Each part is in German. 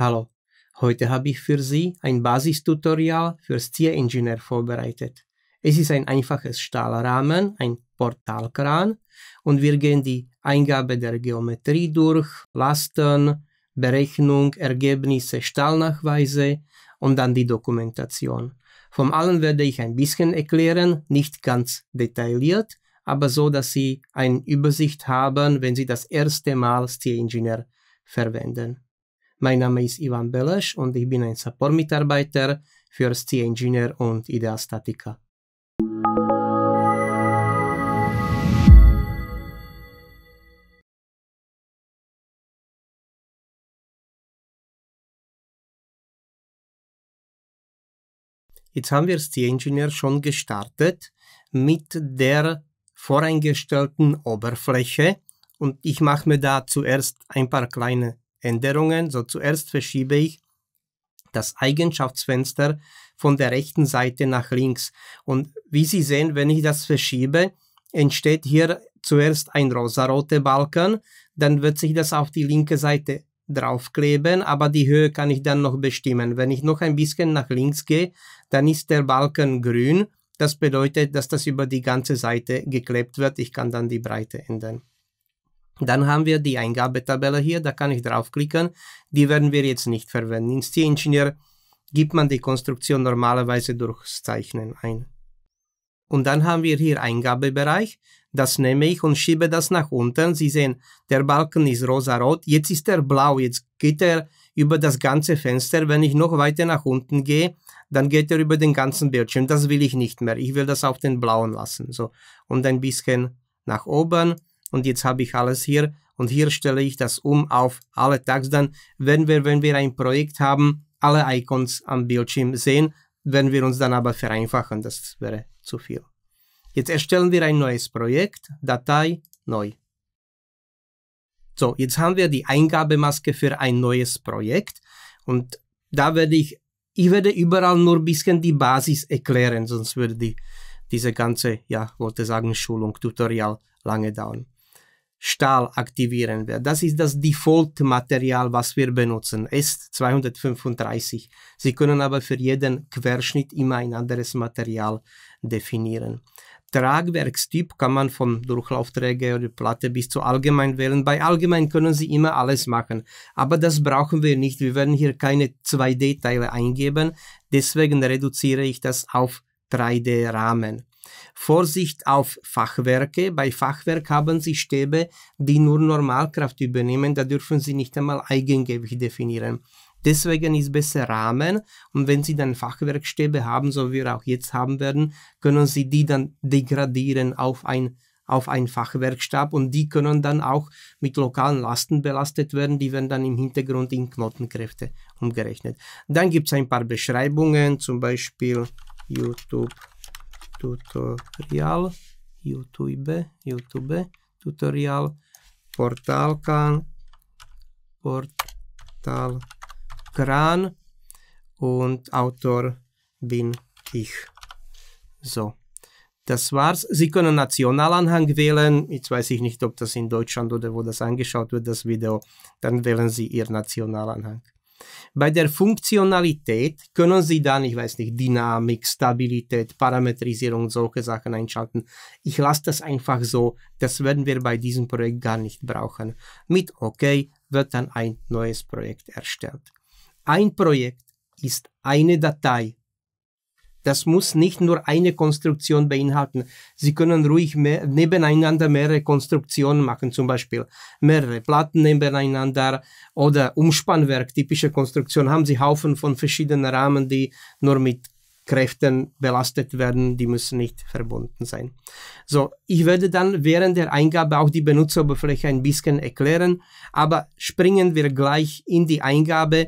Hallo, heute habe ich für Sie ein Basistutorial für Stieringenieur vorbereitet. Es ist ein einfaches Stahlrahmen, ein Portalkran und wir gehen die Eingabe der Geometrie durch, Lasten, Berechnung, Ergebnisse, Stahlnachweise und dann die Dokumentation. Vom allen werde ich ein bisschen erklären, nicht ganz detailliert, aber so, dass Sie eine Übersicht haben, wenn Sie das erste Mal Stieringenieur verwenden. Mein Name ist Ivan Belesch und ich bin ein Support-Mitarbeiter für SC-Engineer und IDEA Statica. Jetzt haben wir SC-Engineer schon gestartet mit der voreingestellten Oberfläche und ich mache mir da zuerst ein paar kleine Änderungen, so zuerst verschiebe ich das Eigenschaftsfenster von der rechten Seite nach links. Und wie Sie sehen, wenn ich das verschiebe, entsteht hier zuerst ein rosaroter Balken, dann wird sich das auf die linke Seite draufkleben, aber die Höhe kann ich dann noch bestimmen. Wenn ich noch ein bisschen nach links gehe, dann ist der Balken grün. Das bedeutet, dass das über die ganze Seite geklebt wird. Ich kann dann die Breite ändern. Dann haben wir die Eingabetabelle hier, da kann ich draufklicken. Die werden wir jetzt nicht verwenden. In C-Engineer gibt man die Konstruktion normalerweise durchs Zeichnen ein. Und dann haben wir hier Eingabebereich. Das nehme ich und schiebe das nach unten. Sie sehen, der Balken ist rosa-rot. Jetzt ist er blau. Jetzt geht er über das ganze Fenster. Wenn ich noch weiter nach unten gehe, dann geht er über den ganzen Bildschirm. Das will ich nicht mehr. Ich will das auf den blauen lassen. So. Und ein bisschen nach oben und jetzt habe ich alles hier und hier stelle ich das um auf alle Tags. Dann werden wir, wenn wir ein Projekt haben, alle Icons am Bildschirm sehen. werden wir uns dann aber vereinfachen, das wäre zu viel. Jetzt erstellen wir ein neues Projekt, Datei, neu. So, jetzt haben wir die Eingabemaske für ein neues Projekt und da werde ich, ich werde überall nur ein bisschen die Basis erklären, sonst würde die, diese ganze, ja, wollte sagen, Schulung, Tutorial lange dauern. Stahl aktivieren wir. Das ist das Default-Material, was wir benutzen, S235. Sie können aber für jeden Querschnitt immer ein anderes Material definieren. Tragwerkstyp kann man vom Durchlaufträger oder Platte bis zu allgemein wählen. Bei allgemein können Sie immer alles machen, aber das brauchen wir nicht. Wir werden hier keine 2D-Teile eingeben, deswegen reduziere ich das auf 3D-Rahmen. Vorsicht auf Fachwerke. Bei Fachwerk haben Sie Stäbe, die nur Normalkraft übernehmen. Da dürfen Sie nicht einmal Eigengewicht definieren. Deswegen ist besser Rahmen und wenn Sie dann Fachwerkstäbe haben, so wie wir auch jetzt haben werden, können Sie die dann degradieren auf ein auf einen Fachwerkstab und die können dann auch mit lokalen Lasten belastet werden, die werden dann im Hintergrund in Knotenkräfte umgerechnet. Dann gibt es ein paar Beschreibungen, zum Beispiel YouTube tutorial, YouTube, YouTube, tutorial, Portalkan, Portalkran und Autor bin ich. So. Das war's. Sie können Nationalanhang wählen. Jetzt weiß ich nicht, ob das in Deutschland oder wo das angeschaut wird, das Video. Dann wählen Sie Ihr Nationalanhang. Bei der Funktionalität können Sie dann, ich weiß nicht, Dynamik, Stabilität, Parametrisierung, solche Sachen einschalten. Ich lasse das einfach so. Das werden wir bei diesem Projekt gar nicht brauchen. Mit OK wird dann ein neues Projekt erstellt. Ein Projekt ist eine Datei das muss nicht nur eine Konstruktion beinhalten. Sie können ruhig mehr, nebeneinander mehrere Konstruktionen machen, zum Beispiel mehrere Platten nebeneinander oder Umspannwerk, typische Konstruktion, haben Sie Haufen von verschiedenen Rahmen, die nur mit Kräften belastet werden, die müssen nicht verbunden sein. So, ich werde dann während der Eingabe auch die Benutzeroberfläche ein bisschen erklären, aber springen wir gleich in die Eingabe.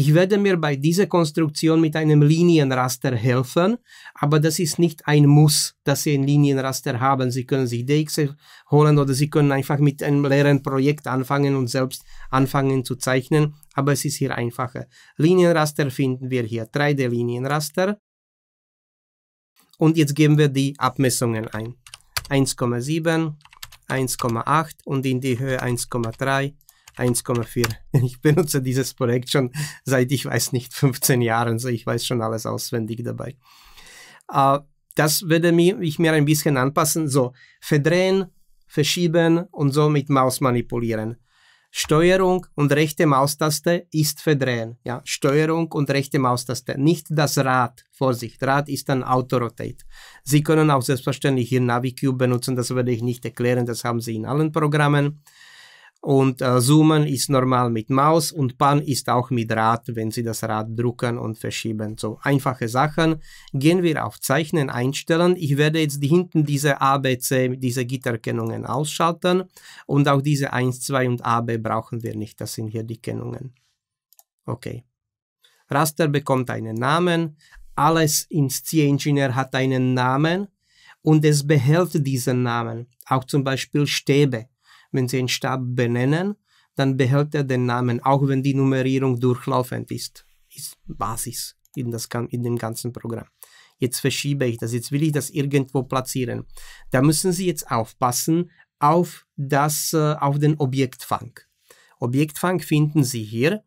Ich werde mir bei dieser Konstruktion mit einem Linienraster helfen, aber das ist nicht ein Muss, dass Sie ein Linienraster haben. Sie können sich DX holen oder Sie können einfach mit einem leeren Projekt anfangen und selbst anfangen zu zeichnen, aber es ist hier einfacher. Linienraster finden wir hier, 3D-Linienraster. Und jetzt geben wir die Abmessungen ein. 1,7, 1,8 und in die Höhe 1,3 1,4. Ich benutze dieses Projekt schon seit, ich weiß nicht, 15 Jahren, so ich weiß schon alles auswendig dabei. Äh, das würde ich mir ein bisschen anpassen. So, verdrehen, verschieben und so mit Maus manipulieren. Steuerung und rechte Maustaste ist verdrehen. Ja, Steuerung und rechte Maustaste. Nicht das Rad. Vorsicht, Rad ist ein Autorotate. Sie können auch selbstverständlich hier Navicube benutzen, das werde ich nicht erklären, das haben Sie in allen Programmen. Und äh, Zoomen ist normal mit Maus und Pan ist auch mit Rad, wenn Sie das Rad drucken und verschieben. So einfache Sachen. Gehen wir auf Zeichnen einstellen. Ich werde jetzt hinten diese ABC, diese Gitterkennungen ausschalten. Und auch diese 1, 2 und AB brauchen wir nicht. Das sind hier die Kennungen. Okay. Raster bekommt einen Namen. Alles in C-Engineer hat einen Namen und es behält diesen Namen. Auch zum Beispiel Stäbe wenn Sie einen Stab benennen, dann behält er den Namen, auch wenn die Nummerierung durchlaufend ist. Ist Basis in, das, in dem ganzen Programm. Jetzt verschiebe ich das, jetzt will ich das irgendwo platzieren. Da müssen Sie jetzt aufpassen auf, das, äh, auf den Objektfang. Objektfang finden Sie hier.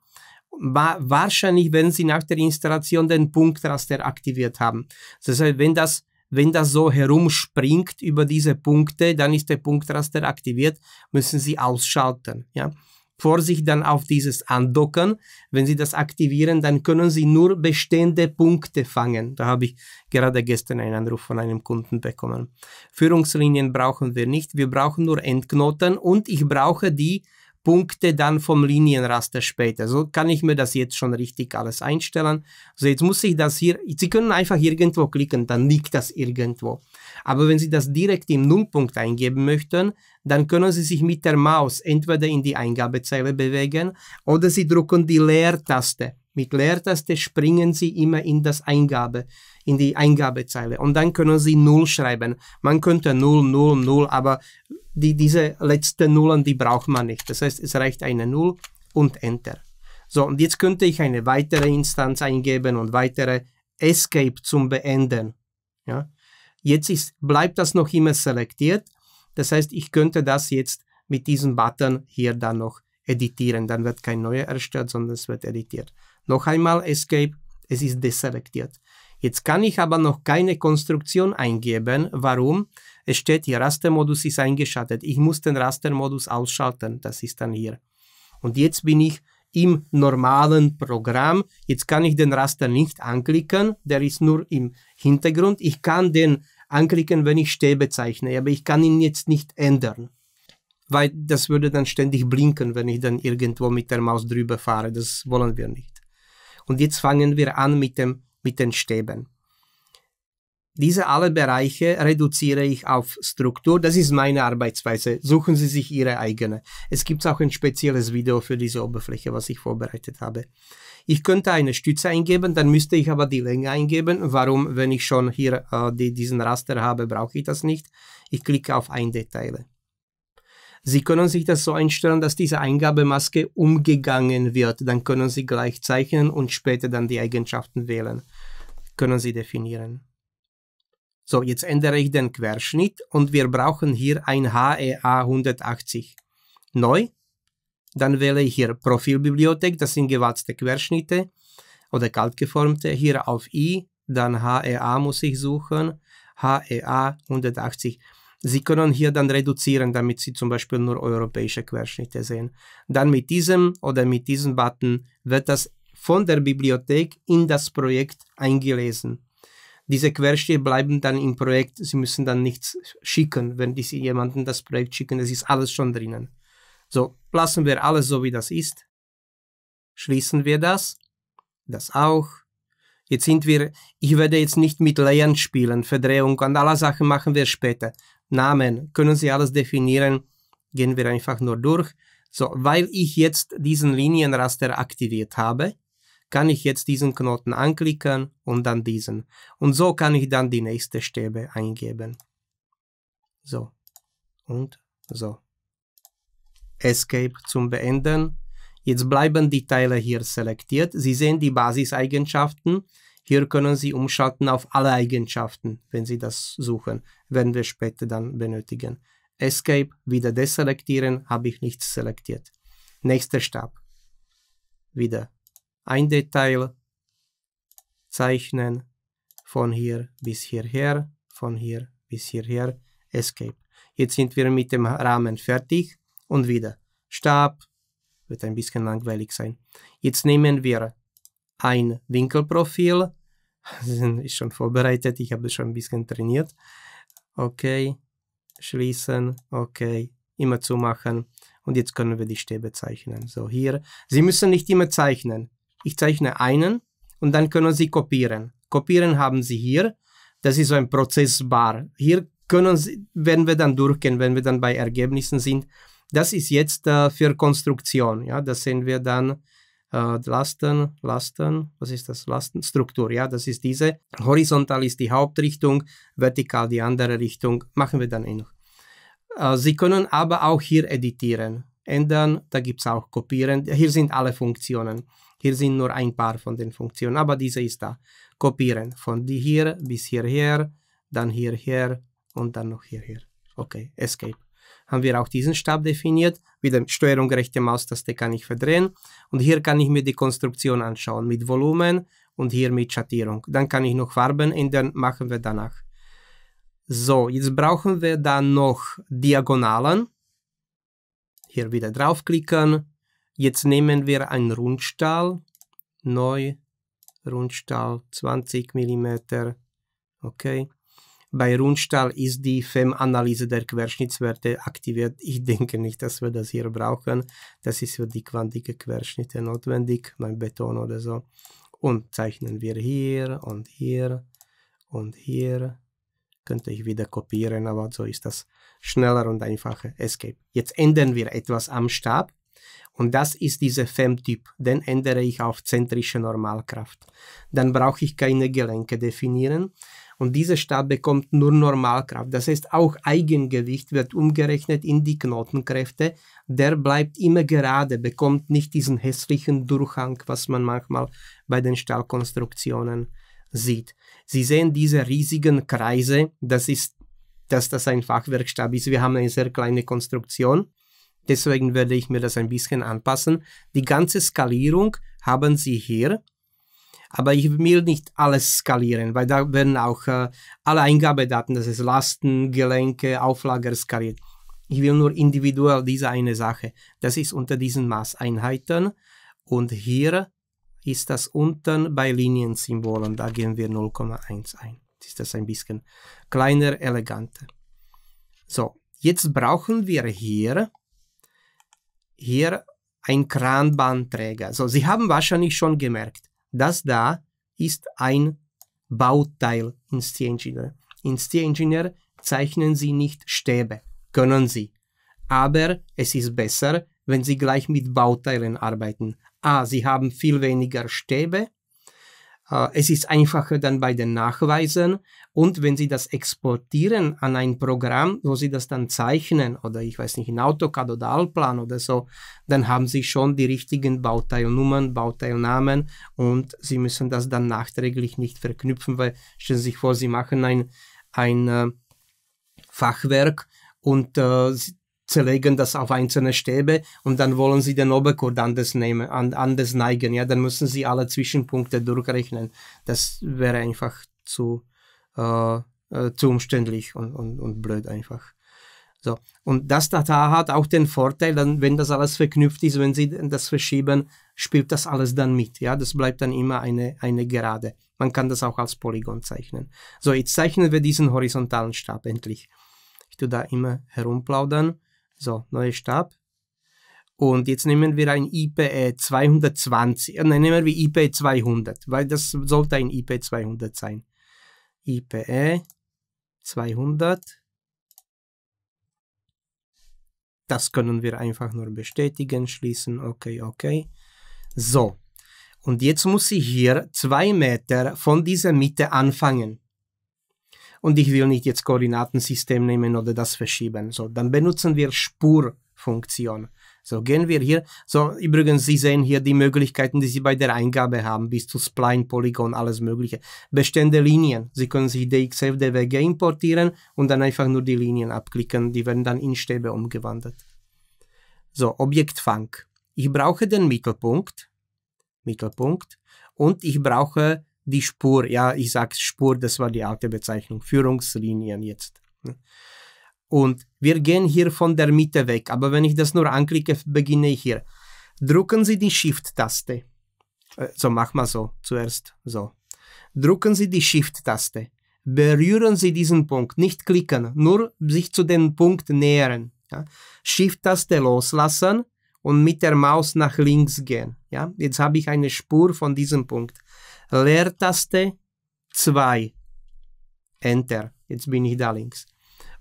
Wahrscheinlich wenn Sie nach der Installation den Punktraster aktiviert haben. Das heißt, wenn das wenn das so herumspringt über diese Punkte, dann ist der Punktraster aktiviert, müssen Sie ausschalten. Ja? Vorsicht dann auf dieses Andocken. Wenn Sie das aktivieren, dann können Sie nur bestehende Punkte fangen. Da habe ich gerade gestern einen Anruf von einem Kunden bekommen. Führungslinien brauchen wir nicht. Wir brauchen nur Endknoten und ich brauche die Punkte dann vom Linienraster später. So kann ich mir das jetzt schon richtig alles einstellen. Also jetzt muss ich das hier, Sie können einfach irgendwo klicken, dann liegt das irgendwo. Aber wenn Sie das direkt im Nullpunkt eingeben möchten, dann können Sie sich mit der Maus entweder in die Eingabezeile bewegen oder Sie drücken die Leertaste. Mit Leertaste springen Sie immer in das Eingabe in die Eingabezeile und dann können Sie 0 schreiben. Man könnte 0, 0, 0, aber die, diese letzten Nullen, die braucht man nicht. Das heißt, es reicht eine 0 und Enter. So, und jetzt könnte ich eine weitere Instanz eingeben und weitere Escape zum Beenden. Ja? Jetzt ist, bleibt das noch immer selektiert. Das heißt, ich könnte das jetzt mit diesem Button hier dann noch editieren. Dann wird kein neuer erstellt, sondern es wird editiert. Noch einmal Escape, es ist deselektiert. Jetzt kann ich aber noch keine Konstruktion eingeben. Warum? Es steht hier, Rastermodus ist eingeschaltet. Ich muss den Rastermodus ausschalten. Das ist dann hier. Und jetzt bin ich im normalen Programm. Jetzt kann ich den Raster nicht anklicken. Der ist nur im Hintergrund. Ich kann den anklicken, wenn ich Stäbe zeichne, aber ich kann ihn jetzt nicht ändern. Weil das würde dann ständig blinken, wenn ich dann irgendwo mit der Maus drüber fahre. Das wollen wir nicht. Und jetzt fangen wir an mit dem mit den Stäben. Diese alle Bereiche reduziere ich auf Struktur. Das ist meine Arbeitsweise. Suchen Sie sich Ihre eigene. Es gibt auch ein spezielles Video für diese Oberfläche, was ich vorbereitet habe. Ich könnte eine Stütze eingeben, dann müsste ich aber die Länge eingeben. Warum, wenn ich schon hier äh, die, diesen Raster habe, brauche ich das nicht. Ich klicke auf ein Sie können sich das so einstellen, dass diese Eingabemaske umgegangen wird. Dann können Sie gleich zeichnen und später dann die Eigenschaften wählen. Können Sie definieren. So, jetzt ändere ich den Querschnitt und wir brauchen hier ein HEA 180. Neu. Dann wähle ich hier Profilbibliothek, das sind gewatzte Querschnitte oder kaltgeformte. Hier auf I, dann HEA muss ich suchen. HEA 180. Sie können hier dann reduzieren, damit Sie zum Beispiel nur europäische Querschnitte sehen. Dann mit diesem oder mit diesem Button wird das von der Bibliothek in das Projekt eingelesen. Diese Querschnitte bleiben dann im Projekt. Sie müssen dann nichts schicken, wenn Sie jemanden das Projekt schicken. Es ist alles schon drinnen. So, lassen wir alles so, wie das ist. Schließen wir das. Das auch. Jetzt sind wir, ich werde jetzt nicht mit Layern spielen, Verdrehung und aller Sachen machen wir später. Namen. Können Sie alles definieren? Gehen wir einfach nur durch. So, weil ich jetzt diesen Linienraster aktiviert habe, kann ich jetzt diesen Knoten anklicken und dann diesen. Und so kann ich dann die nächste Stäbe eingeben. So. Und so. Escape zum Beenden. Jetzt bleiben die Teile hier selektiert. Sie sehen die Basiseigenschaften. Hier können Sie umschalten auf alle Eigenschaften, wenn Sie das suchen werden wir später dann benötigen. Escape, wieder deselektieren, habe ich nichts selektiert. Nächster Stab. Wieder ein Detail zeichnen, von hier bis hierher, von hier bis hierher, Escape. Jetzt sind wir mit dem Rahmen fertig und wieder Stab, wird ein bisschen langweilig sein. Jetzt nehmen wir ein Winkelprofil, das ist schon vorbereitet, ich habe schon ein bisschen trainiert okay, schließen, okay, immer zumachen. Und jetzt können wir die Stäbe zeichnen. So hier, Sie müssen nicht immer zeichnen. Ich zeichne einen und dann können Sie kopieren. Kopieren haben Sie hier. Das ist so ein Prozessbar. Hier können Sie, wenn wir dann durchgehen, wenn wir dann bei Ergebnissen sind, das ist jetzt äh, für Konstruktion. Ja, das sehen wir dann äh, Lasten, Lasten, was ist das? Lastenstruktur, ja, das ist diese. Horizontal ist die Hauptrichtung, vertikal die andere Richtung, machen wir dann eh noch. Äh, Sie können aber auch hier editieren, ändern, da gibt es auch kopieren. Hier sind alle Funktionen. Hier sind nur ein paar von den Funktionen, aber diese ist da. Kopieren von die hier bis hierher, dann hierher und dann noch hierher. Okay, Escape haben wir auch diesen Stab definiert. Wieder der Steuerung rechte Maustaste kann ich verdrehen. Und hier kann ich mir die Konstruktion anschauen mit Volumen und hier mit Schattierung. Dann kann ich noch Farben ändern, machen wir danach. So, jetzt brauchen wir dann noch Diagonalen. Hier wieder draufklicken. Jetzt nehmen wir einen Rundstahl. Neu, Rundstahl 20 mm. Okay. Bei Rundstahl ist die FEM-Analyse der Querschnittswerte aktiviert. Ich denke nicht, dass wir das hier brauchen. Das ist für die dickwandige Querschnitte notwendig, mein Beton oder so. Und zeichnen wir hier und hier und hier. Könnte ich wieder kopieren, aber so ist das schneller und einfacher. Escape. Jetzt ändern wir etwas am Stab. Und das ist dieser FEM-Typ. Den ändere ich auf zentrische Normalkraft. Dann brauche ich keine Gelenke definieren. Und dieser Stab bekommt nur Normalkraft. Das heißt, auch Eigengewicht wird umgerechnet in die Knotenkräfte. Der bleibt immer gerade, bekommt nicht diesen hässlichen Durchhang, was man manchmal bei den Stahlkonstruktionen sieht. Sie sehen diese riesigen Kreise. Das ist, dass das ein Fachwerkstab ist. Wir haben eine sehr kleine Konstruktion. Deswegen werde ich mir das ein bisschen anpassen. Die ganze Skalierung haben Sie hier aber ich will nicht alles skalieren, weil da werden auch äh, alle Eingabedaten, das ist Lasten, Gelenke, Auflager skaliert. Ich will nur individuell diese eine Sache. Das ist unter diesen Maßeinheiten. Und hier ist das unten bei Liniensymbolen. Da gehen wir 0,1 ein. Jetzt ist das ein bisschen kleiner, eleganter. So, jetzt brauchen wir hier, hier ein Kranbandträger. So, Sie haben wahrscheinlich schon gemerkt, das da ist ein Bauteil in Engineer. In Engineer zeichnen Sie nicht Stäbe, können Sie. Aber es ist besser, wenn Sie gleich mit Bauteilen arbeiten. A, ah, Sie haben viel weniger Stäbe äh, es ist einfacher dann bei den Nachweisen und wenn Sie das exportieren an ein Programm, wo Sie das dann zeichnen oder ich weiß nicht, in AutoCAD oder Alplan oder so, dann haben Sie schon die richtigen Bauteilnummern, Bauteilnamen und Sie müssen das dann nachträglich nicht verknüpfen, weil stellen Sie sich vor, Sie machen ein, ein äh, Fachwerk und äh, zerlegen das auf einzelne Stäbe und dann wollen sie den Oberkord anders, nehmen, anders neigen. Ja, dann müssen sie alle Zwischenpunkte durchrechnen. Das wäre einfach zu, äh, äh zu umständlich und, und, und blöd einfach. So. Und das Data hat auch den Vorteil, dann, wenn das alles verknüpft ist, wenn Sie das verschieben, spielt das alles dann mit. Ja, das bleibt dann immer eine, eine Gerade. Man kann das auch als Polygon zeichnen. So, jetzt zeichnen wir diesen horizontalen Stab endlich. Ich tue da immer herumplaudern. So, neuer Stab. Und jetzt nehmen wir ein IPE 220, äh, nein, nehmen wir IPE 200, weil das sollte ein IPE 200 sein. IPE 200. Das können wir einfach nur bestätigen, schließen, okay, okay. So, und jetzt muss ich hier zwei Meter von dieser Mitte anfangen und ich will nicht jetzt Koordinatensystem nehmen oder das verschieben. So, dann benutzen wir Spurfunktion. So gehen wir hier. So, übrigens, Sie sehen hier die Möglichkeiten, die Sie bei der Eingabe haben, bis zu Spline, Polygon, alles Mögliche. Bestände Linien. Sie können sich DXF, DWG importieren und dann einfach nur die Linien abklicken. Die werden dann in Stäbe umgewandelt. So, Objektfang. Ich brauche den Mittelpunkt. Mittelpunkt. Und ich brauche die Spur, ja, ich sage Spur, das war die alte Bezeichnung, Führungslinien jetzt. Ne? Und wir gehen hier von der Mitte weg, aber wenn ich das nur anklicke, beginne ich hier. Drücken Sie die Shift-Taste. Äh, so, mach mal so, zuerst so. Drücken Sie die Shift-Taste. Berühren Sie diesen Punkt, nicht klicken, nur sich zu dem Punkt nähern. Ja. Shift-Taste loslassen und mit der Maus nach links gehen. Ja? Jetzt habe ich eine Spur von diesem Punkt. Leertaste 2. Enter. Jetzt bin ich da links.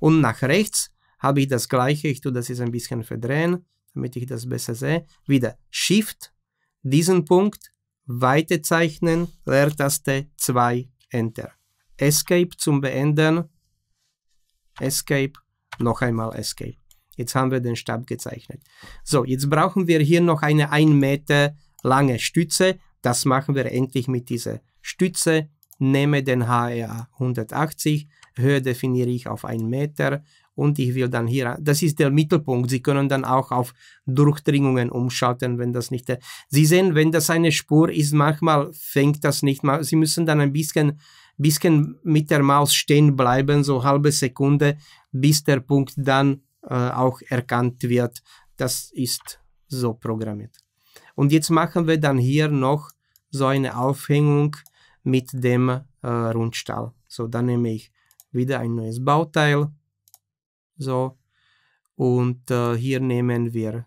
Und nach rechts habe ich das gleiche. Ich tue das jetzt ein bisschen verdrehen, damit ich das besser sehe. Wieder Shift, diesen Punkt, Weite zeichnen, Leertaste 2, Enter. Escape zum Beenden. Escape, noch einmal Escape. Jetzt haben wir den Stab gezeichnet. So, jetzt brauchen wir hier noch eine 1 Meter lange Stütze, das machen wir endlich mit dieser Stütze. Nehme den HR 180, Höhe definiere ich auf einen Meter und ich will dann hier, das ist der Mittelpunkt. Sie können dann auch auf Durchdringungen umschalten, wenn das nicht. Sie sehen, wenn das eine Spur ist, manchmal fängt das nicht mal. Sie müssen dann ein bisschen, bisschen mit der Maus stehen bleiben, so halbe Sekunde, bis der Punkt dann äh, auch erkannt wird. Das ist so programmiert. Und jetzt machen wir dann hier noch so eine Aufhängung mit dem äh, Rundstall. So, dann nehme ich wieder ein neues Bauteil. So, und äh, hier nehmen wir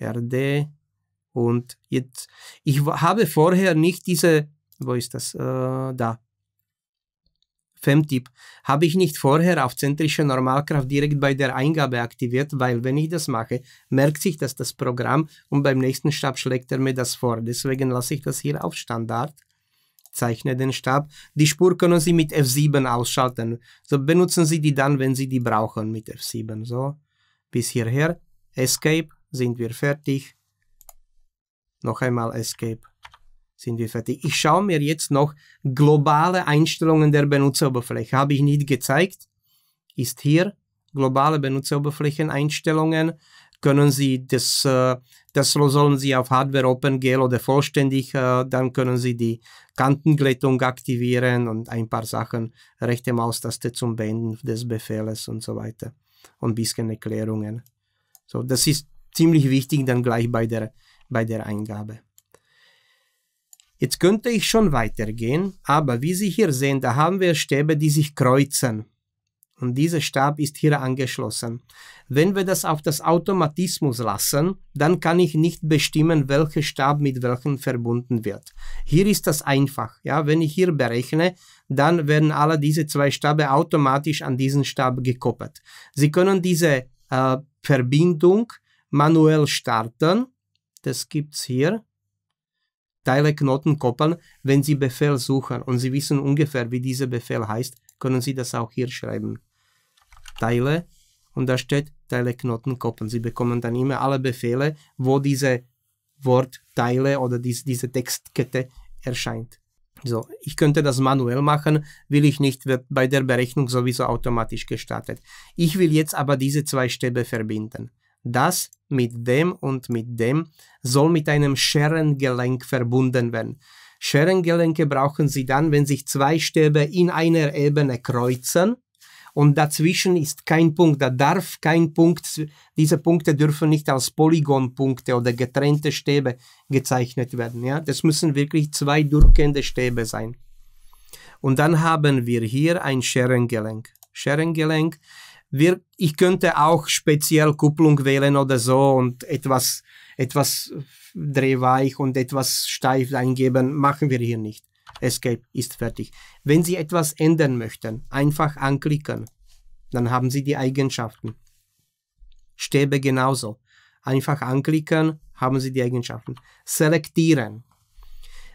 RD. Und jetzt, ich habe vorher nicht diese, wo ist das? Äh, da fem habe ich nicht vorher auf zentrische Normalkraft direkt bei der Eingabe aktiviert, weil wenn ich das mache, merkt sich das das Programm und beim nächsten Stab schlägt er mir das vor. Deswegen lasse ich das hier auf Standard, zeichne den Stab. Die Spur können Sie mit F7 ausschalten. So benutzen Sie die dann, wenn Sie die brauchen mit F7. So, bis hierher. Escape, sind wir fertig. Noch einmal Escape sind wir fertig. Ich schaue mir jetzt noch globale Einstellungen der Benutzeroberfläche. Habe ich nicht gezeigt. Ist hier globale Benutzeroberflächeneinstellungen. Können Sie das, äh, das sollen Sie auf Hardware OpenGL oder vollständig, äh, dann können Sie die Kantenglättung aktivieren und ein paar Sachen, rechte Maustaste zum Beenden des Befehles und so weiter. Und ein bisschen Erklärungen. So, das ist ziemlich wichtig dann gleich bei der, bei der Eingabe. Jetzt könnte ich schon weitergehen, aber wie Sie hier sehen, da haben wir Stäbe, die sich kreuzen. Und dieser Stab ist hier angeschlossen. Wenn wir das auf das Automatismus lassen, dann kann ich nicht bestimmen, welcher Stab mit welchem verbunden wird. Hier ist das einfach. Ja? Wenn ich hier berechne, dann werden alle diese zwei Stabe automatisch an diesen Stab gekoppelt. Sie können diese äh, Verbindung manuell starten. Das gibt es hier. Teileknoten koppeln, wenn Sie Befehl suchen und Sie wissen ungefähr, wie dieser Befehl heißt, können Sie das auch hier schreiben. Teile und da steht Teileknoten koppeln. Sie bekommen dann immer alle Befehle, wo diese Wortteile oder dies, diese Textkette erscheint. So, ich könnte das manuell machen, will ich nicht, wird bei der Berechnung sowieso automatisch gestartet. Ich will jetzt aber diese zwei Stäbe verbinden. Das mit dem und mit dem soll mit einem Scherengelenk verbunden werden. Scherengelenke brauchen Sie dann, wenn sich zwei Stäbe in einer Ebene kreuzen und dazwischen ist kein Punkt, da darf kein Punkt, diese Punkte dürfen nicht als Polygonpunkte oder getrennte Stäbe gezeichnet werden. Ja? Das müssen wirklich zwei durchgehende Stäbe sein. Und dann haben wir hier ein Scherengelenk. Scherengelenk wir, ich könnte auch speziell Kupplung wählen oder so und etwas, etwas drehweich und etwas steif eingeben. Machen wir hier nicht. Escape ist fertig. Wenn Sie etwas ändern möchten, einfach anklicken. Dann haben Sie die Eigenschaften. Stäbe genauso. Einfach anklicken, haben Sie die Eigenschaften. Selektieren.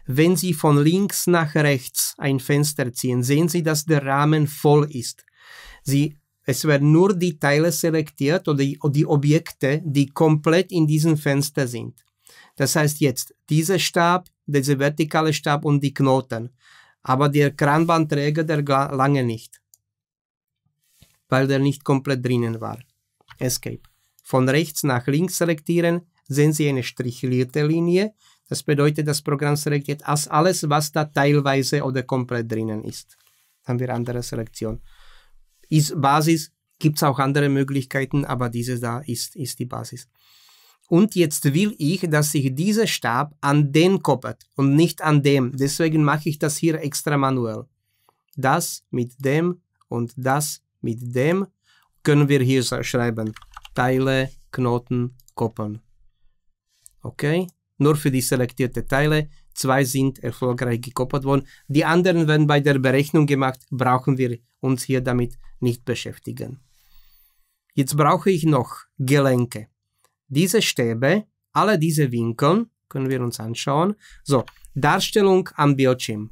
Wenn Sie von links nach rechts ein Fenster ziehen, sehen Sie, dass der Rahmen voll ist. Sie es werden nur die Teile selektiert oder die, die Objekte, die komplett in diesem Fenster sind. Das heißt jetzt, dieser Stab, dieser vertikale Stab und die Knoten. Aber der Kranbandträger, der lange nicht. Weil der nicht komplett drinnen war. Escape. Von rechts nach links selektieren, sehen Sie eine strichlierte Linie. Das bedeutet, das Programm selektiert alles, was da teilweise oder komplett drinnen ist. Dann haben wir andere Selektion ist Basis. Gibt es auch andere Möglichkeiten, aber diese da ist, ist die Basis. Und jetzt will ich, dass sich dieser Stab an den koppelt und nicht an dem. Deswegen mache ich das hier extra manuell. Das mit dem und das mit dem können wir hier schreiben. Teile, Knoten, koppeln. Okay? Nur für die selektierten Teile. Zwei sind erfolgreich gekoppelt worden. Die anderen werden bei der Berechnung gemacht. Brauchen wir uns hier damit nicht beschäftigen. Jetzt brauche ich noch Gelenke. Diese Stäbe, alle diese Winkel, können wir uns anschauen. So, Darstellung am Bildschirm.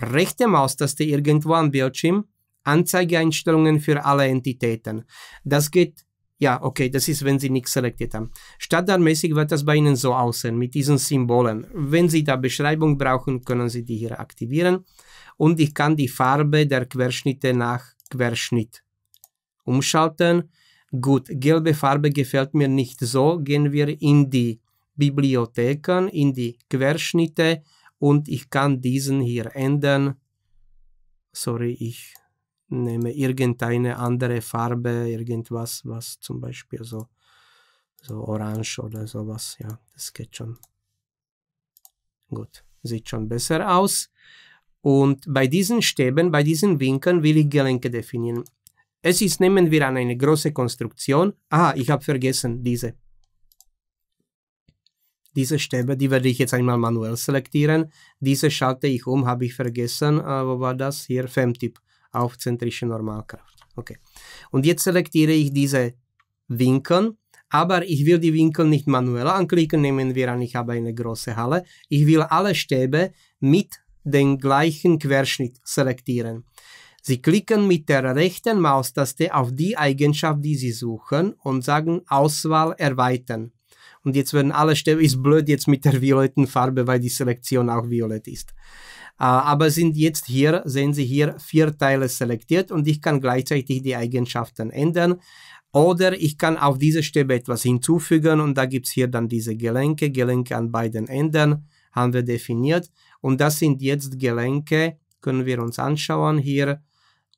Rechte Maustaste irgendwo am Bildschirm, Anzeigeeinstellungen für alle Entitäten. Das geht, ja, okay, das ist, wenn Sie nichts selektiert haben. Standardmäßig wird das bei Ihnen so aussehen, mit diesen Symbolen. Wenn Sie da Beschreibung brauchen, können Sie die hier aktivieren. Und ich kann die Farbe der Querschnitte nach Querschnitt. Umschalten. Gut, gelbe Farbe gefällt mir nicht so. Gehen wir in die Bibliotheken, in die Querschnitte und ich kann diesen hier ändern. Sorry, ich nehme irgendeine andere Farbe, irgendwas, was zum Beispiel so, so orange oder sowas. Ja, das geht schon. Gut, sieht schon besser aus. Und bei diesen Stäben, bei diesen Winkeln will ich Gelenke definieren. Es ist, nehmen wir an, eine große Konstruktion. Ah, ich habe vergessen, diese. Diese Stäbe, die werde ich jetzt einmal manuell selektieren. Diese schalte ich um, habe ich vergessen. Äh, wo war das? Hier, Femtip, auf zentrische Normalkraft. Okay. Und jetzt selektiere ich diese Winkel, aber ich will die Winkel nicht manuell anklicken. Nehmen wir an, ich habe eine große Halle. Ich will alle Stäbe mit den gleichen Querschnitt selektieren. Sie klicken mit der rechten Maustaste auf die Eigenschaft, die Sie suchen und sagen Auswahl erweitern. Und jetzt werden alle Stellen, ist blöd jetzt mit der violetten Farbe, weil die Selektion auch violett ist. Äh, aber sind jetzt hier, sehen Sie hier vier Teile selektiert und ich kann gleichzeitig die Eigenschaften ändern. Oder ich kann auf diese Stäbe etwas hinzufügen und da gibt es hier dann diese Gelenke, Gelenke an beiden Enden haben wir definiert. Und das sind jetzt Gelenke, können wir uns anschauen hier.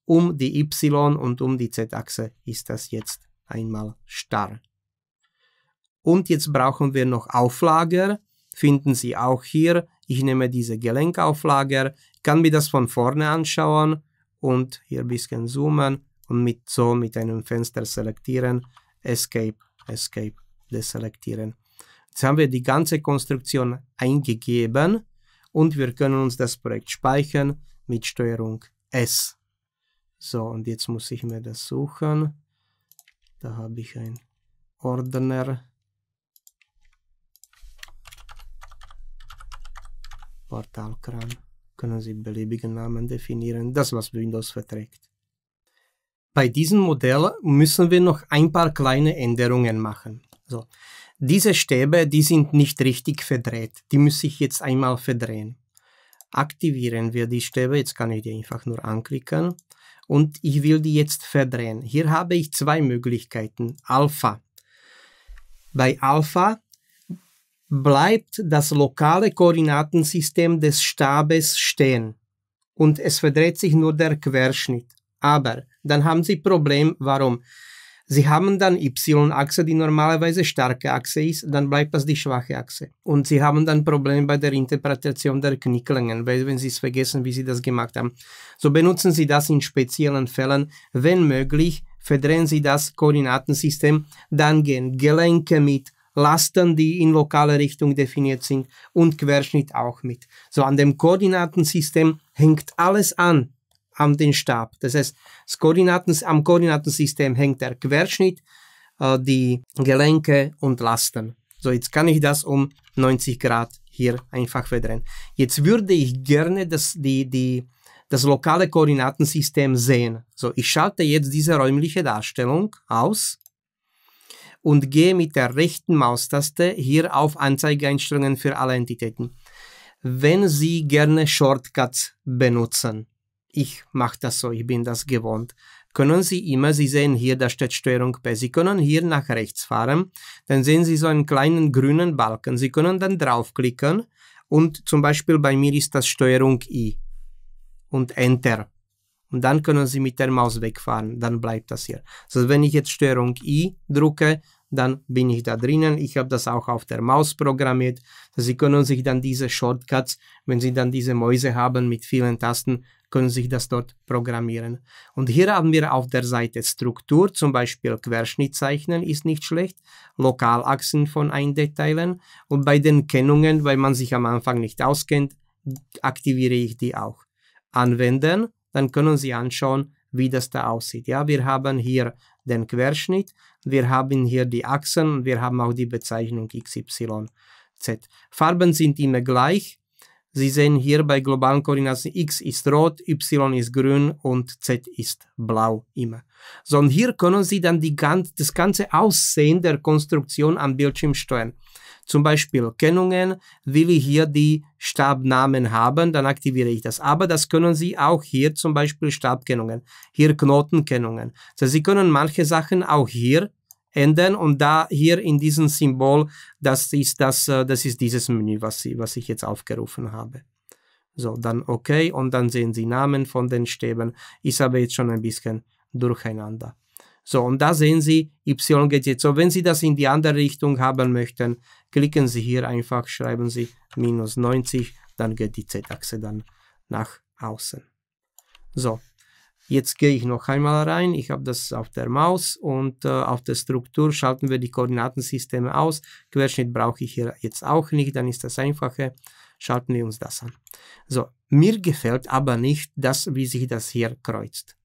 Um die Y- und um die Z-Achse ist das jetzt einmal starr. Und jetzt brauchen wir noch Auflager. Finden Sie auch hier. Ich nehme diese Gelenkauflager, kann mir das von vorne anschauen und hier ein bisschen zoomen und mit so mit einem Fenster selektieren. Escape, Escape, deselektieren. Jetzt haben wir die ganze Konstruktion eingegeben und wir können uns das Projekt speichern mit Steuerung S. So, und jetzt muss ich mir das suchen. Da habe ich einen Ordner. Portalkran. Können Sie beliebigen Namen definieren, das was Windows verträgt. Bei diesem Modell müssen wir noch ein paar kleine Änderungen machen. So, diese Stäbe, die sind nicht richtig verdreht. Die muss ich jetzt einmal verdrehen. Aktivieren wir die Stäbe. Jetzt kann ich die einfach nur anklicken. Und ich will die jetzt verdrehen. Hier habe ich zwei Möglichkeiten. Alpha. Bei Alpha bleibt das lokale Koordinatensystem des Stabes stehen und es verdreht sich nur der Querschnitt. Aber dann haben Sie Problem, warum? Sie haben dann Y-Achse, die normalerweise starke Achse ist, dann bleibt das die schwache Achse. Und Sie haben dann Probleme bei der Interpretation der Knicklängen, weil wenn Sie es vergessen, wie Sie das gemacht haben. So benutzen Sie das in speziellen Fällen, wenn möglich, verdrehen Sie das Koordinatensystem, dann gehen Gelenke mit, Lasten, die in lokale Richtung definiert sind und Querschnitt auch mit. So an dem Koordinatensystem hängt alles an, an den Stab. Das heißt, das Koordinaten, am Koordinatensystem hängt der Querschnitt, äh, die Gelenke und Lasten. So, jetzt kann ich das um 90 Grad hier einfach verdrehen. Jetzt würde ich gerne das, die, die, das lokale Koordinatensystem sehen. So, ich schalte jetzt diese räumliche Darstellung aus und gehe mit der rechten Maustaste hier auf Anzeigeeinstellungen für alle Entitäten. Wenn Sie gerne Shortcuts benutzen, ich mache das so, ich bin das gewohnt. Können Sie immer, Sie sehen hier, da steht Steuerung P, Sie können hier nach rechts fahren, dann sehen Sie so einen kleinen grünen Balken. Sie können dann draufklicken und zum Beispiel bei mir ist das Steuerung I und Enter. Und dann können Sie mit der Maus wegfahren, dann bleibt das hier. Also wenn ich jetzt Steuerung I drücke, dann bin ich da drinnen. Ich habe das auch auf der Maus programmiert. Sie können sich dann diese Shortcuts, wenn Sie dann diese Mäuse haben mit vielen Tasten, können sich das dort programmieren. Und hier haben wir auf der Seite Struktur, zum Beispiel Querschnitt zeichnen ist nicht schlecht, Lokalachsen von Eindetailen und bei den Kennungen, weil man sich am Anfang nicht auskennt, aktiviere ich die auch. Anwenden, dann können Sie anschauen, wie das da aussieht. Ja, wir haben hier den Querschnitt, wir haben hier die Achsen und wir haben auch die Bezeichnung XYZ. Farben sind immer gleich, Sie sehen hier bei globalen Koordinaten X ist rot, Y ist grün und Z ist blau immer. So, und hier können Sie dann die ganz, das ganze Aussehen der Konstruktion am Bildschirm steuern. Zum Beispiel Kennungen, will ich hier die Stabnamen haben, dann aktiviere ich das. Aber das können Sie auch hier zum Beispiel Stabkennungen, hier Knotenkennungen. Also Sie können manche Sachen auch hier ändern. Und da hier in diesem Symbol, das ist, das, äh, das ist dieses Menü, was, was ich jetzt aufgerufen habe. So, dann OK und dann sehen Sie Namen von den Stäben. Ist aber jetzt schon ein bisschen durcheinander. So, und da sehen Sie, Y geht jetzt. So, wenn Sie das in die andere Richtung haben möchten, klicken Sie hier einfach, schreiben Sie minus 90, dann geht die Z-Achse dann nach außen. So, Jetzt gehe ich noch einmal rein, ich habe das auf der Maus und äh, auf der Struktur schalten wir die Koordinatensysteme aus. Querschnitt brauche ich hier jetzt auch nicht, dann ist das einfacher. Schalten wir uns das an. So, mir gefällt aber nicht das, wie sich das hier kreuzt.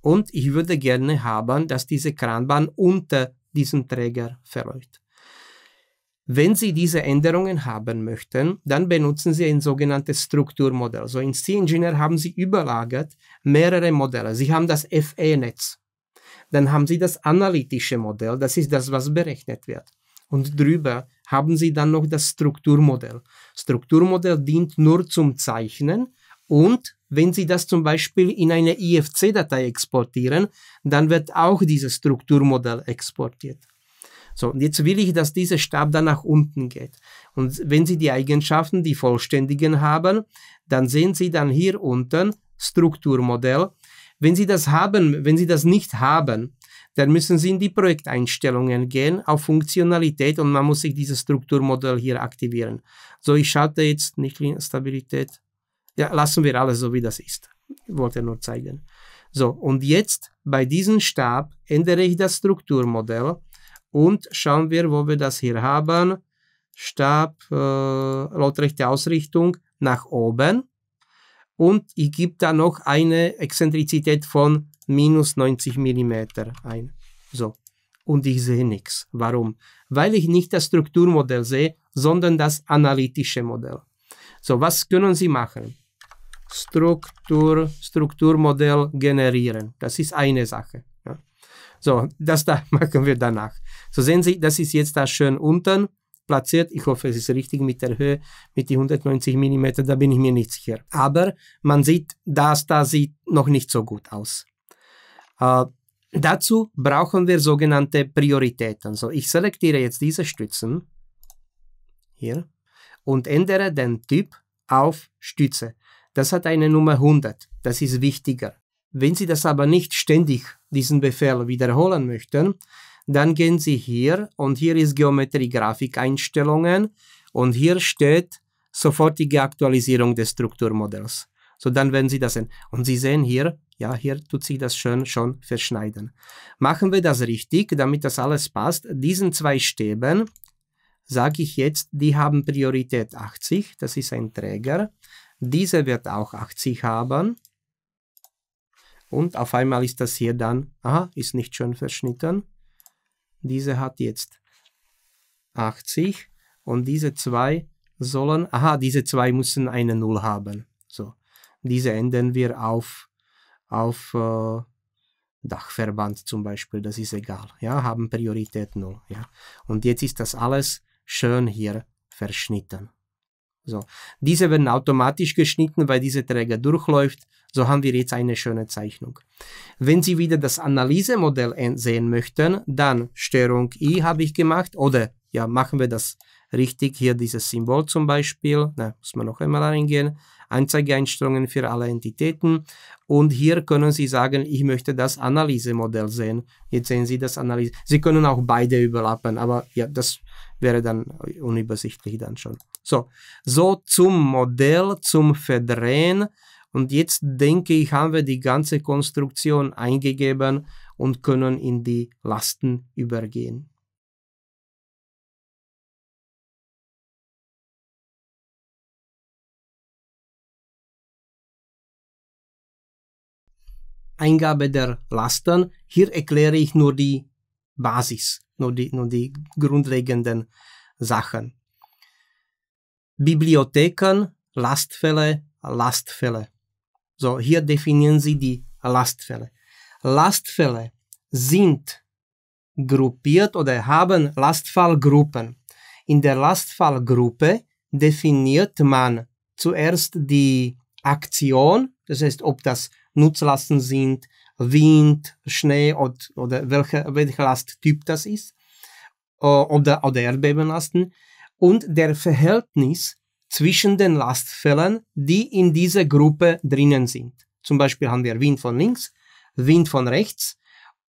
Und ich würde gerne haben, dass diese Kranbahn unter diesem Träger verläuft. Wenn Sie diese Änderungen haben möchten, dann benutzen Sie ein sogenanntes Strukturmodell. So in C-Engineer haben Sie überlagert mehrere Modelle. Sie haben das FE-Netz. Dann haben Sie das analytische Modell. Das ist das, was berechnet wird. Und drüber haben Sie dann noch das Strukturmodell. Strukturmodell dient nur zum Zeichnen und wenn Sie das zum Beispiel in eine IFC-Datei exportieren, dann wird auch dieses Strukturmodell exportiert. So, und jetzt will ich, dass dieser Stab dann nach unten geht. Und wenn Sie die Eigenschaften, die vollständigen haben, dann sehen Sie dann hier unten Strukturmodell. Wenn Sie das haben, wenn Sie das nicht haben, dann müssen Sie in die Projekteinstellungen gehen auf Funktionalität und man muss sich dieses Strukturmodell hier aktivieren. So, ich schalte jetzt nicht Stabilität. Ja, lassen wir alles so, wie das ist. Ich wollte nur zeigen. So, und jetzt bei diesem Stab ändere ich das Strukturmodell und schauen wir, wo wir das hier haben. Stab, äh, laut Ausrichtung nach oben. Und ich gebe da noch eine Exzentrizität von minus 90 mm ein. So. Und ich sehe nichts. Warum? Weil ich nicht das Strukturmodell sehe, sondern das analytische Modell. So, was können Sie machen? Struktur, Strukturmodell generieren. Das ist eine Sache. So, das da machen wir danach. So sehen Sie, das ist jetzt da schön unten platziert. Ich hoffe, es ist richtig mit der Höhe, mit den 190 mm, da bin ich mir nicht sicher. Aber man sieht, das da sieht noch nicht so gut aus. Äh, dazu brauchen wir sogenannte Prioritäten. So, ich selektiere jetzt diese Stützen hier und ändere den Typ auf Stütze. Das hat eine Nummer 100. Das ist wichtiger. Wenn Sie das aber nicht ständig, diesen Befehl wiederholen möchten, dann gehen Sie hier und hier ist Geometrie-Grafik-Einstellungen und hier steht sofortige Aktualisierung des Strukturmodells. So dann werden Sie das sehen. Und Sie sehen hier, ja, hier tut sich das schön schon verschneiden. Machen wir das richtig, damit das alles passt. Diesen zwei Stäben sage ich jetzt, die haben Priorität 80, das ist ein Träger. Diese wird auch 80 haben. Und auf einmal ist das hier dann, aha, ist nicht schön verschnitten. Diese hat jetzt 80 und diese zwei sollen, aha, diese zwei müssen eine 0 haben. So, diese ändern wir auf, auf äh, Dachverband zum Beispiel, das ist egal. Ja, haben Priorität 0. Ja. Und jetzt ist das alles schön hier verschnitten. So. Diese werden automatisch geschnitten, weil dieser Träger durchläuft. So haben wir jetzt eine schöne Zeichnung. Wenn Sie wieder das Analysemodell sehen möchten, dann Störung I habe ich gemacht oder ja, machen wir das richtig. Hier dieses Symbol zum Beispiel, da muss man noch einmal reingehen. Anzeigeeinstellungen für alle Entitäten. Und hier können Sie sagen, ich möchte das Analysemodell sehen. Jetzt sehen Sie das Analyse. Sie können auch beide überlappen, aber ja, das wäre dann unübersichtlich dann schon. So, so zum Modell, zum Verdrehen. Und jetzt denke ich, haben wir die ganze Konstruktion eingegeben und können in die Lasten übergehen. Eingabe der Lasten. Hier erkläre ich nur die Basis, nur die, nur die grundlegenden Sachen. Bibliotheken, Lastfälle, Lastfälle. So, hier definieren Sie die Lastfälle. Lastfälle sind gruppiert oder haben Lastfallgruppen. In der Lastfallgruppe definiert man zuerst die Aktion, das heißt, ob das Nutzlasten sind, Wind, Schnee und, oder welche, welcher Lasttyp das ist oder, oder Erdbebenlasten und der Verhältnis zwischen den Lastfällen, die in dieser Gruppe drinnen sind. Zum Beispiel haben wir Wind von links, Wind von rechts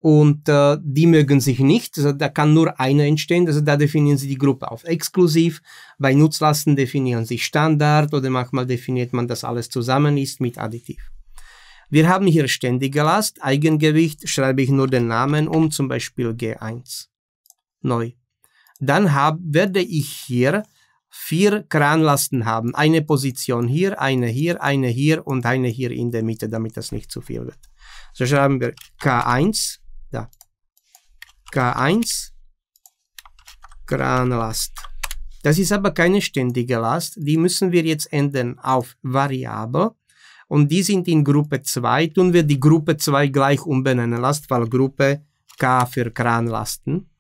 und äh, die mögen sich nicht. Also da kann nur einer entstehen. Also da definieren sie die Gruppe auf exklusiv. Bei Nutzlasten definieren sie Standard oder manchmal definiert man, dass alles zusammen ist mit Additiv. Wir haben hier ständige Last, Eigengewicht schreibe ich nur den Namen um, zum Beispiel G1. Neu. Dann hab, werde ich hier vier Kranlasten haben. Eine Position hier, eine hier, eine hier und eine hier in der Mitte, damit das nicht zu viel wird. So schreiben wir K1, da. K1, Kranlast. Das ist aber keine ständige Last, die müssen wir jetzt ändern auf Variable und die sind in Gruppe 2. Tun wir die Gruppe 2 gleich umbenennen, Lastfallgruppe K für Kranlasten.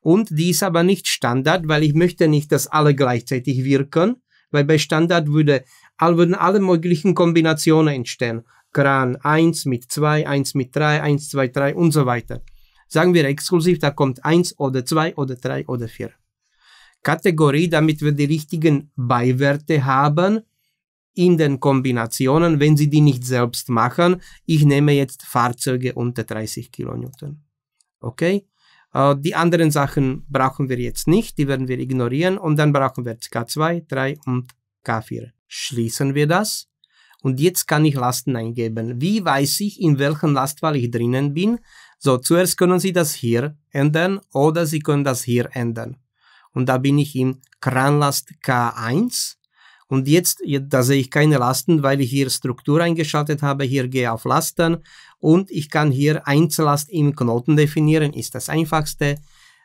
Und die ist aber nicht Standard, weil ich möchte nicht, dass alle gleichzeitig wirken, weil bei Standard würde, würden alle möglichen Kombinationen entstehen. Kran 1 mit 2, 1 mit 3, 1, 2, 3 und so weiter. Sagen wir exklusiv, da kommt 1 oder 2 oder 3 oder 4. Kategorie, damit wir die richtigen Beiwerte haben, in den Kombinationen, wenn sie die nicht selbst machen, ich nehme jetzt Fahrzeuge unter 30 Kilonewton. Okay? Äh, die anderen Sachen brauchen wir jetzt nicht, die werden wir ignorieren und dann brauchen wir K2, 3 und K4. Schließen wir das und jetzt kann ich Lasten eingeben. Wie weiß ich, in welchem Lastfall ich drinnen bin? So, zuerst können Sie das hier ändern oder Sie können das hier ändern. Und da bin ich im Kranlast K1 und jetzt, da sehe ich keine Lasten, weil ich hier Struktur eingeschaltet habe. Hier gehe auf Lasten und ich kann hier Einzellast im Knoten definieren. Ist das einfachste.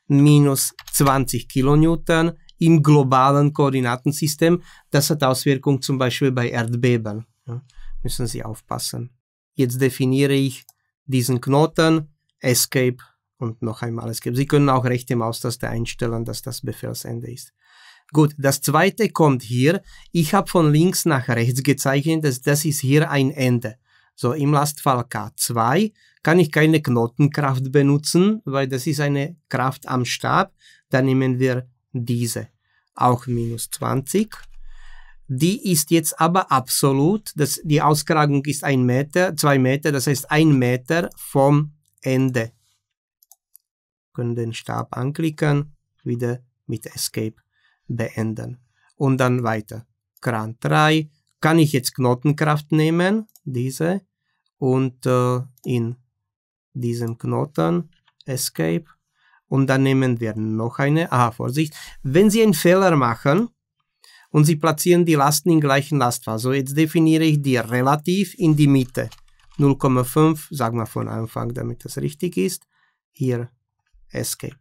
Minus 20 Kilonewton im globalen Koordinatensystem. Das hat Auswirkungen zum Beispiel bei Erdbeben. Ja, müssen Sie aufpassen. Jetzt definiere ich diesen Knoten, Escape und noch einmal Escape. Sie können auch rechte Maustaste einstellen, dass das Befehlsende ist. Gut, das zweite kommt hier. Ich habe von links nach rechts gezeichnet, das, das ist hier ein Ende. So, im Lastfall K2 kann ich keine Knotenkraft benutzen, weil das ist eine Kraft am Stab. Dann nehmen wir diese, auch minus 20. Die ist jetzt aber absolut. Das, die Auskragung ist ein Meter, zwei Meter, das heißt ein Meter vom Ende. Wir können den Stab anklicken, wieder mit Escape beenden. Und dann weiter. Kran 3 kann ich jetzt Knotenkraft nehmen, diese, und äh, in diesem Knoten Escape. Und dann nehmen wir noch eine. Aha, Vorsicht. Wenn Sie einen Fehler machen und Sie platzieren die Lasten in gleichen Lastfall, so jetzt definiere ich die relativ in die Mitte. 0,5, sagen wir von Anfang, damit das richtig ist. Hier Escape.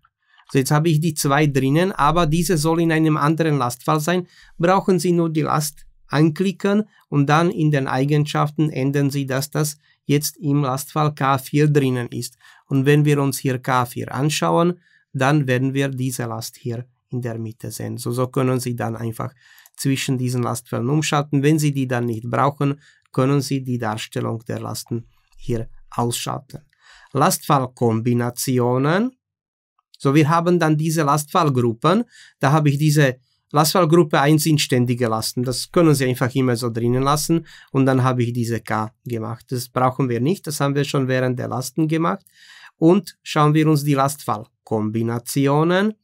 So, jetzt habe ich die zwei drinnen, aber diese soll in einem anderen Lastfall sein. Brauchen Sie nur die Last anklicken und dann in den Eigenschaften ändern Sie, dass das jetzt im Lastfall K4 drinnen ist. Und wenn wir uns hier K4 anschauen, dann werden wir diese Last hier in der Mitte sehen. So, so können Sie dann einfach zwischen diesen Lastfällen umschalten. Wenn Sie die dann nicht brauchen, können Sie die Darstellung der Lasten hier ausschalten. Lastfallkombinationen so, wir haben dann diese Lastfallgruppen. Da habe ich diese Lastfallgruppe 1 inständig Lasten. Das können Sie einfach immer so drinnen lassen. Und dann habe ich diese K gemacht. Das brauchen wir nicht. Das haben wir schon während der Lasten gemacht. Und schauen wir uns die Lastfallkombinationen.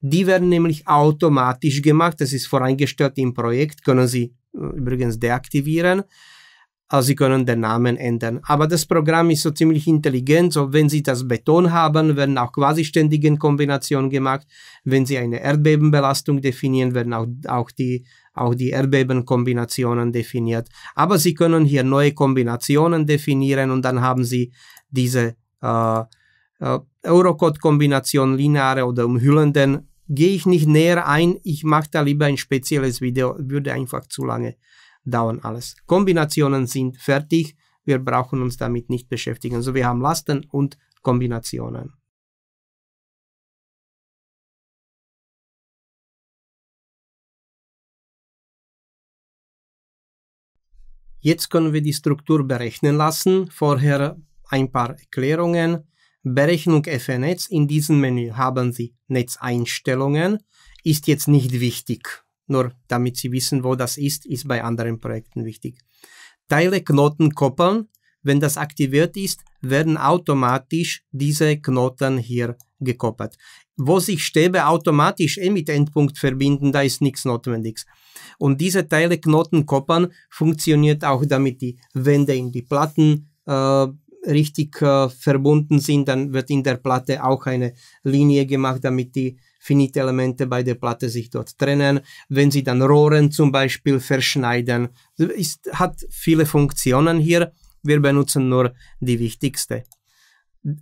Die werden nämlich automatisch gemacht. Das ist voreingestellt im Projekt. Können Sie äh, übrigens deaktivieren. Also Sie können den Namen ändern. Aber das Programm ist so ziemlich intelligent. So, wenn Sie das Beton haben, werden auch quasi-ständigen Kombinationen gemacht. Wenn Sie eine Erdbebenbelastung definieren, werden auch, auch die auch die Erdbebenkombinationen definiert. Aber Sie können hier neue Kombinationen definieren und dann haben Sie diese äh, äh Eurocode-Kombination, lineare oder umhüllenden. Gehe ich nicht näher ein, ich mache da lieber ein spezielles Video, würde einfach zu lange dauern alles. Kombinationen sind fertig, wir brauchen uns damit nicht beschäftigen. So, also wir haben Lasten und Kombinationen. Jetzt können wir die Struktur berechnen lassen. Vorher ein paar Erklärungen. Berechnung FNetz. In diesem Menü haben Sie Netzeinstellungen. Ist jetzt nicht wichtig. Nur damit Sie wissen, wo das ist, ist bei anderen Projekten wichtig. Teile Knoten koppeln. Wenn das aktiviert ist, werden automatisch diese Knoten hier gekoppelt. Wo sich Stäbe automatisch eh mit Endpunkt verbinden, da ist nichts Notwendiges. Und diese Teile Knoten koppeln funktioniert auch, damit die Wände in die Platten äh, richtig äh, verbunden sind. Dann wird in der Platte auch eine Linie gemacht, damit die Finite-Elemente bei der Platte sich dort trennen. Wenn Sie dann Rohren zum Beispiel verschneiden, ist, hat viele Funktionen hier. Wir benutzen nur die wichtigste.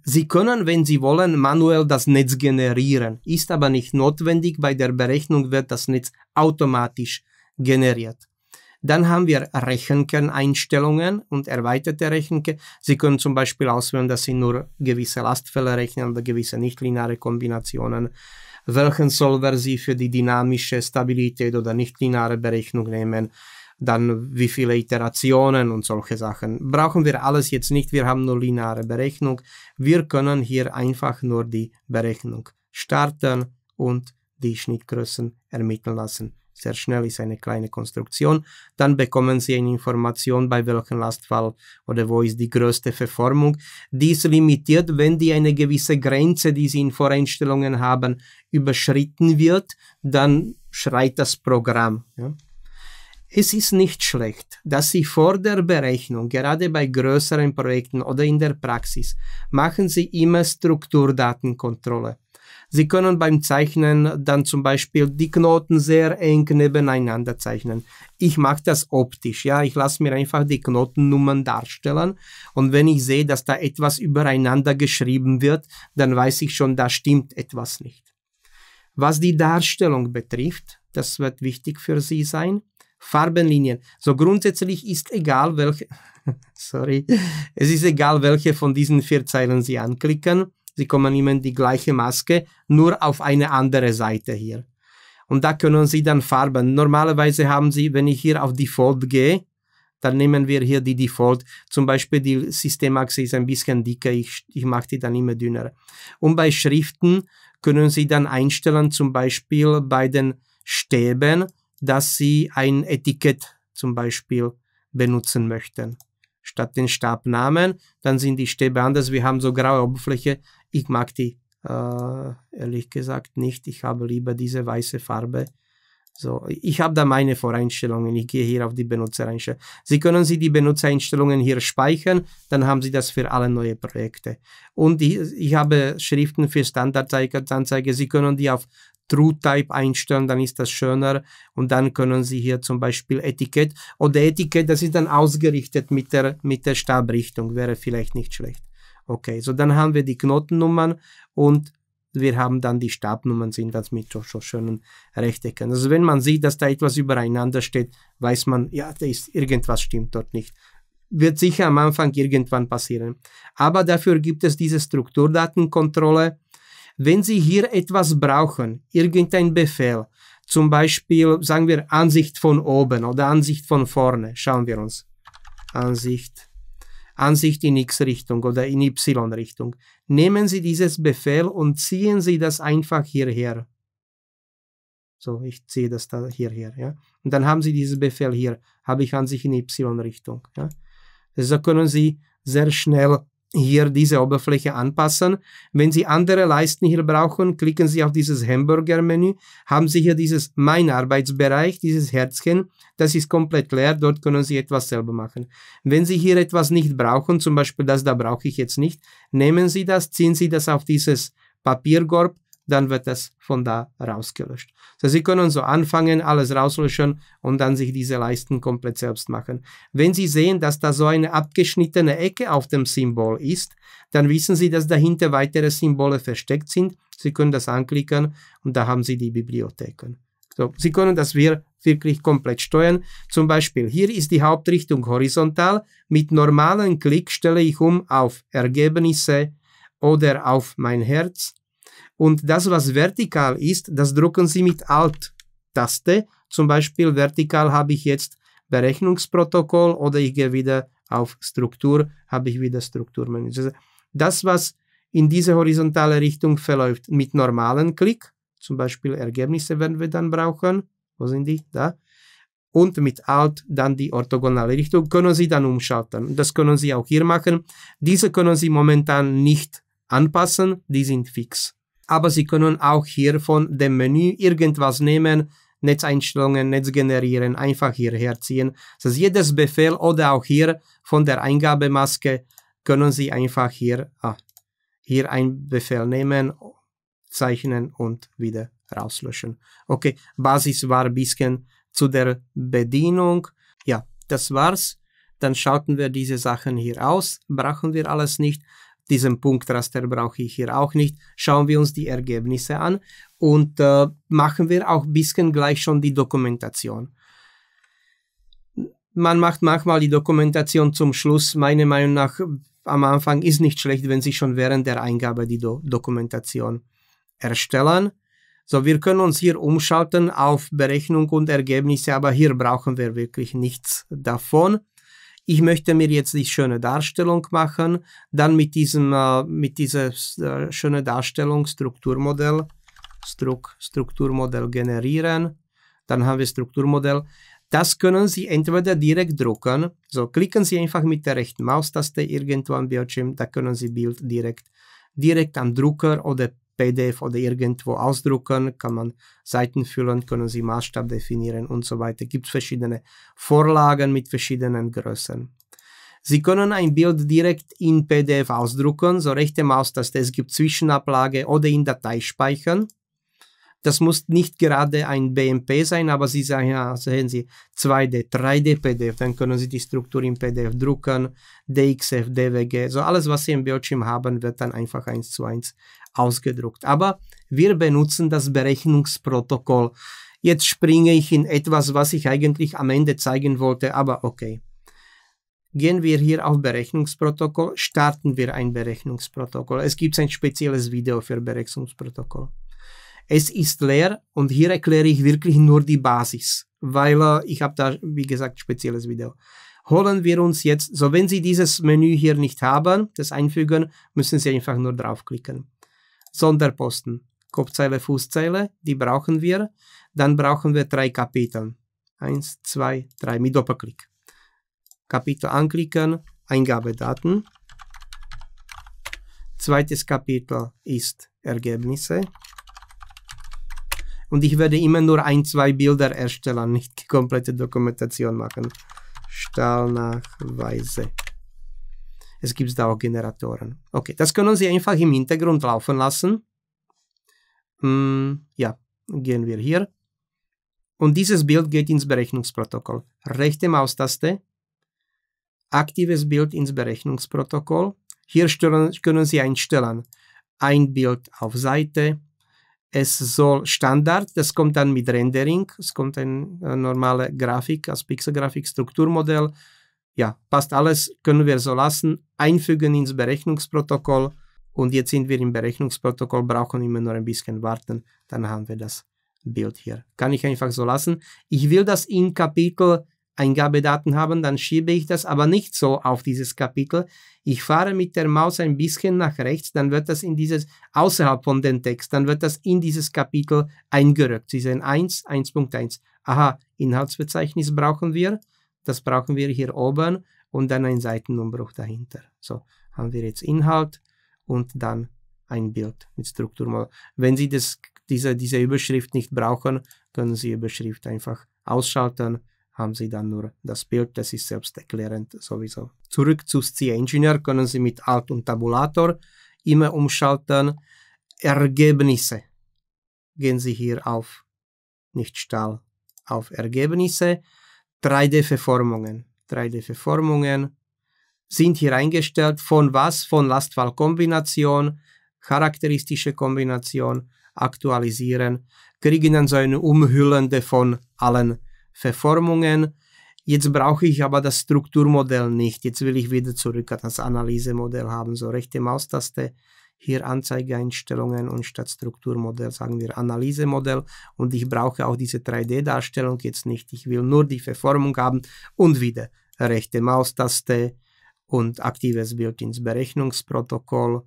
Sie können, wenn Sie wollen, manuell das Netz generieren, ist aber nicht notwendig. Bei der Berechnung wird das Netz automatisch generiert. Dann haben wir Rechenkerneinstellungen und erweiterte Rechenkern. Sie können zum Beispiel auswählen, dass Sie nur gewisse Lastfälle rechnen oder gewisse nichtlineare Kombinationen welchen Solver sie für die dynamische Stabilität oder nichtlineare Berechnung nehmen, dann wie viele Iterationen und solche Sachen. Brauchen wir alles jetzt nicht, wir haben nur lineare Berechnung. Wir können hier einfach nur die Berechnung starten und die Schnittgrößen ermitteln lassen sehr schnell ist eine kleine Konstruktion, dann bekommen Sie eine Information, bei welchem Lastfall oder wo ist die größte Verformung. Dies limitiert, wenn die eine gewisse Grenze, die Sie in Voreinstellungen haben, überschritten wird, dann schreit das Programm. Ja. Es ist nicht schlecht, dass Sie vor der Berechnung, gerade bei größeren Projekten oder in der Praxis, machen Sie immer Strukturdatenkontrolle. Sie können beim Zeichnen dann zum Beispiel die Knoten sehr eng nebeneinander zeichnen. Ich mache das optisch, ja. Ich lasse mir einfach die Knotennummern darstellen. Und wenn ich sehe, dass da etwas übereinander geschrieben wird, dann weiß ich schon, da stimmt etwas nicht. Was die Darstellung betrifft, das wird wichtig für Sie sein. Farbenlinien. So grundsätzlich ist egal welche, sorry, es ist egal welche von diesen vier Zeilen Sie anklicken. Sie kommen immer in die gleiche Maske, nur auf eine andere Seite hier. Und da können Sie dann Farben. Normalerweise haben Sie, wenn ich hier auf Default gehe, dann nehmen wir hier die Default. Zum Beispiel die Systemachse ist ein bisschen dicker, ich, ich mache die dann immer dünner. Und bei Schriften können Sie dann einstellen, zum Beispiel bei den Stäben, dass Sie ein Etikett zum Beispiel benutzen möchten. Statt den Stabnamen, dann sind die Stäbe anders. Wir haben so graue Oberfläche. Ich mag die äh, ehrlich gesagt nicht. Ich habe lieber diese weiße Farbe. So, ich habe da meine Voreinstellungen. Ich gehe hier auf die Benutzereinstellungen. Sie können Sie die Benutzereinstellungen hier speichern, dann haben Sie das für alle neue Projekte. Und ich, ich habe Schriften für Standardanzeige. Sie können die auf TrueType einstellen, dann ist das schöner. Und dann können Sie hier zum Beispiel Etikett oder Etikett, das ist dann ausgerichtet mit der, mit der Stabrichtung, wäre vielleicht nicht schlecht. Okay, so dann haben wir die Knotennummern und wir haben dann die Stabnummern, sind das mit so, so schönen Rechtecken. Also wenn man sieht, dass da etwas übereinander steht, weiß man, ja, da ist irgendwas stimmt dort nicht. Wird sicher am Anfang irgendwann passieren. Aber dafür gibt es diese Strukturdatenkontrolle. Wenn Sie hier etwas brauchen, irgendein Befehl, zum Beispiel, sagen wir, Ansicht von oben oder Ansicht von vorne, schauen wir uns. Ansicht Ansicht in X-Richtung oder in Y-Richtung. Nehmen Sie dieses Befehl und ziehen Sie das einfach hierher. So, ich ziehe das da hierher. Ja? Und dann haben Sie diesen Befehl hier, habe ich Ansicht in Y-Richtung. Ja? So also können Sie sehr schnell hier diese Oberfläche anpassen. Wenn Sie andere Leisten hier brauchen, klicken Sie auf dieses Hamburger-Menü, haben Sie hier dieses Mein Arbeitsbereich, dieses Herzchen, das ist komplett leer, dort können Sie etwas selber machen. Wenn Sie hier etwas nicht brauchen, zum Beispiel das da brauche ich jetzt nicht, nehmen Sie das, ziehen Sie das auf dieses Papierkorb, dann wird das von da rausgelöscht. Also Sie können so anfangen, alles rauslöschen und dann sich diese Leisten komplett selbst machen. Wenn Sie sehen, dass da so eine abgeschnittene Ecke auf dem Symbol ist, dann wissen Sie, dass dahinter weitere Symbole versteckt sind. Sie können das anklicken und da haben Sie die Bibliotheken. So, Sie können das wirklich komplett steuern. Zum Beispiel hier ist die Hauptrichtung horizontal. Mit normalen Klick stelle ich um auf Ergebnisse oder auf mein Herz und das, was vertikal ist, das drucken Sie mit Alt-Taste. Zum Beispiel vertikal habe ich jetzt Berechnungsprotokoll oder ich gehe wieder auf Struktur, habe ich wieder Strukturmenü. Also das, was in diese horizontale Richtung verläuft, mit normalen Klick, zum Beispiel Ergebnisse werden wir dann brauchen. Wo sind die? Da. Und mit Alt dann die orthogonale Richtung können Sie dann umschalten. Das können Sie auch hier machen. Diese können Sie momentan nicht anpassen, die sind fix aber Sie können auch hier von dem Menü irgendwas nehmen, Netzeinstellungen, Netz generieren, einfach hierher ziehen. Das heißt, jedes Befehl oder auch hier von der Eingabemaske können Sie einfach hier, ah, hier einen Befehl nehmen, zeichnen und wieder rauslöschen. Okay, Basis war ein bisschen zu der Bedienung. Ja, das war's. Dann schalten wir diese Sachen hier aus, brauchen wir alles nicht diesen Punktraster brauche ich hier auch nicht. Schauen wir uns die Ergebnisse an und äh, machen wir auch ein bisschen gleich schon die Dokumentation. Man macht manchmal die Dokumentation zum Schluss. Meiner Meinung nach am Anfang ist nicht schlecht, wenn Sie schon während der Eingabe die Do Dokumentation erstellen. So, wir können uns hier umschalten auf Berechnung und Ergebnisse, aber hier brauchen wir wirklich nichts davon ich möchte mir jetzt die schöne Darstellung machen, dann mit diesem, äh, mit dieser äh, schöne Darstellung Strukturmodell, Struk Strukturmodell generieren, dann haben wir Strukturmodell. Das können Sie entweder direkt drucken, so klicken Sie einfach mit der rechten Maustaste irgendwo am Bildschirm, da können Sie Bild direkt, direkt am Drucker oder PDF oder irgendwo ausdrucken, kann man Seiten füllen, können Sie Maßstab definieren und so weiter. Es Gibt verschiedene Vorlagen mit verschiedenen Größen. Sie können ein Bild direkt in PDF ausdrucken, so rechte Maustaste, es gibt Zwischenablage oder in Datei speichern. Das muss nicht gerade ein BMP sein, aber Sie sagen, ja, sehen Sie, 2D, 3D PDF, dann können Sie die Struktur im PDF drucken, DXF, DWG, so alles, was Sie im Bildschirm haben, wird dann einfach eins zu eins ausgedruckt. Aber wir benutzen das Berechnungsprotokoll. Jetzt springe ich in etwas, was ich eigentlich am Ende zeigen wollte, aber okay. Gehen wir hier auf Berechnungsprotokoll, starten wir ein Berechnungsprotokoll. Es gibt ein spezielles Video für Berechnungsprotokoll. Es ist leer und hier erkläre ich wirklich nur die Basis, weil äh, ich habe da, wie gesagt, spezielles Video holen wir uns jetzt, so wenn Sie dieses Menü hier nicht haben, das einfügen, müssen Sie einfach nur draufklicken. Sonderposten, Kopfzeile, Fußzeile, die brauchen wir. Dann brauchen wir drei Kapitel. Eins, zwei, drei mit Doppelklick. Kapitel anklicken, Eingabedaten. Zweites Kapitel ist Ergebnisse. Und ich werde immer nur ein, zwei Bilder erstellen, nicht die komplette Dokumentation machen. Stahlnachweise. Es gibt da auch Generatoren. Okay, das können Sie einfach im Hintergrund laufen lassen. Hm, ja, gehen wir hier. Und dieses Bild geht ins Berechnungsprotokoll. Rechte Maustaste, aktives Bild ins Berechnungsprotokoll. Hier stellen, können Sie einstellen. Ein Bild auf Seite. Es soll Standard, das kommt dann mit Rendering, es kommt eine äh, normale Grafik als Pixelgrafik, Strukturmodell, ja, passt alles, können wir so lassen, einfügen ins Berechnungsprotokoll und jetzt sind wir im Berechnungsprotokoll, brauchen immer nur ein bisschen warten, dann haben wir das Bild hier. Kann ich einfach so lassen. Ich will das in Kapitel Eingabedaten haben, dann schiebe ich das aber nicht so auf dieses Kapitel. Ich fahre mit der Maus ein bisschen nach rechts, dann wird das in dieses, außerhalb von den Text, dann wird das in dieses Kapitel eingerückt. Sie sehen 1, 1.1. Aha, Inhaltsverzeichnis brauchen wir das brauchen wir hier oben und dann ein Seitenumbruch dahinter. So haben wir jetzt Inhalt und dann ein Bild mit Strukturmodell. Wenn Sie das, diese, diese Überschrift nicht brauchen, können Sie Überschrift einfach ausschalten, haben Sie dann nur das Bild, das ist selbsterklärend sowieso. Zurück zu CI engineer können Sie mit Alt und Tabulator immer umschalten. Ergebnisse. Gehen Sie hier auf, nicht Stahl, auf Ergebnisse 3D-Verformungen. 3D-Verformungen sind hier eingestellt von was? Von Lastwahlkombination, charakteristische Kombination, aktualisieren, kriegen dann so eine Umhüllende von allen Verformungen. Jetzt brauche ich aber das Strukturmodell nicht. Jetzt will ich wieder zurück an das Analysemodell haben. So rechte Maustaste, hier Anzeigeeinstellungen und statt Strukturmodell sagen wir Analysemodell und ich brauche auch diese 3D-Darstellung jetzt nicht. Ich will nur die Verformung haben und wieder rechte Maustaste und aktives Bild ins Berechnungsprotokoll.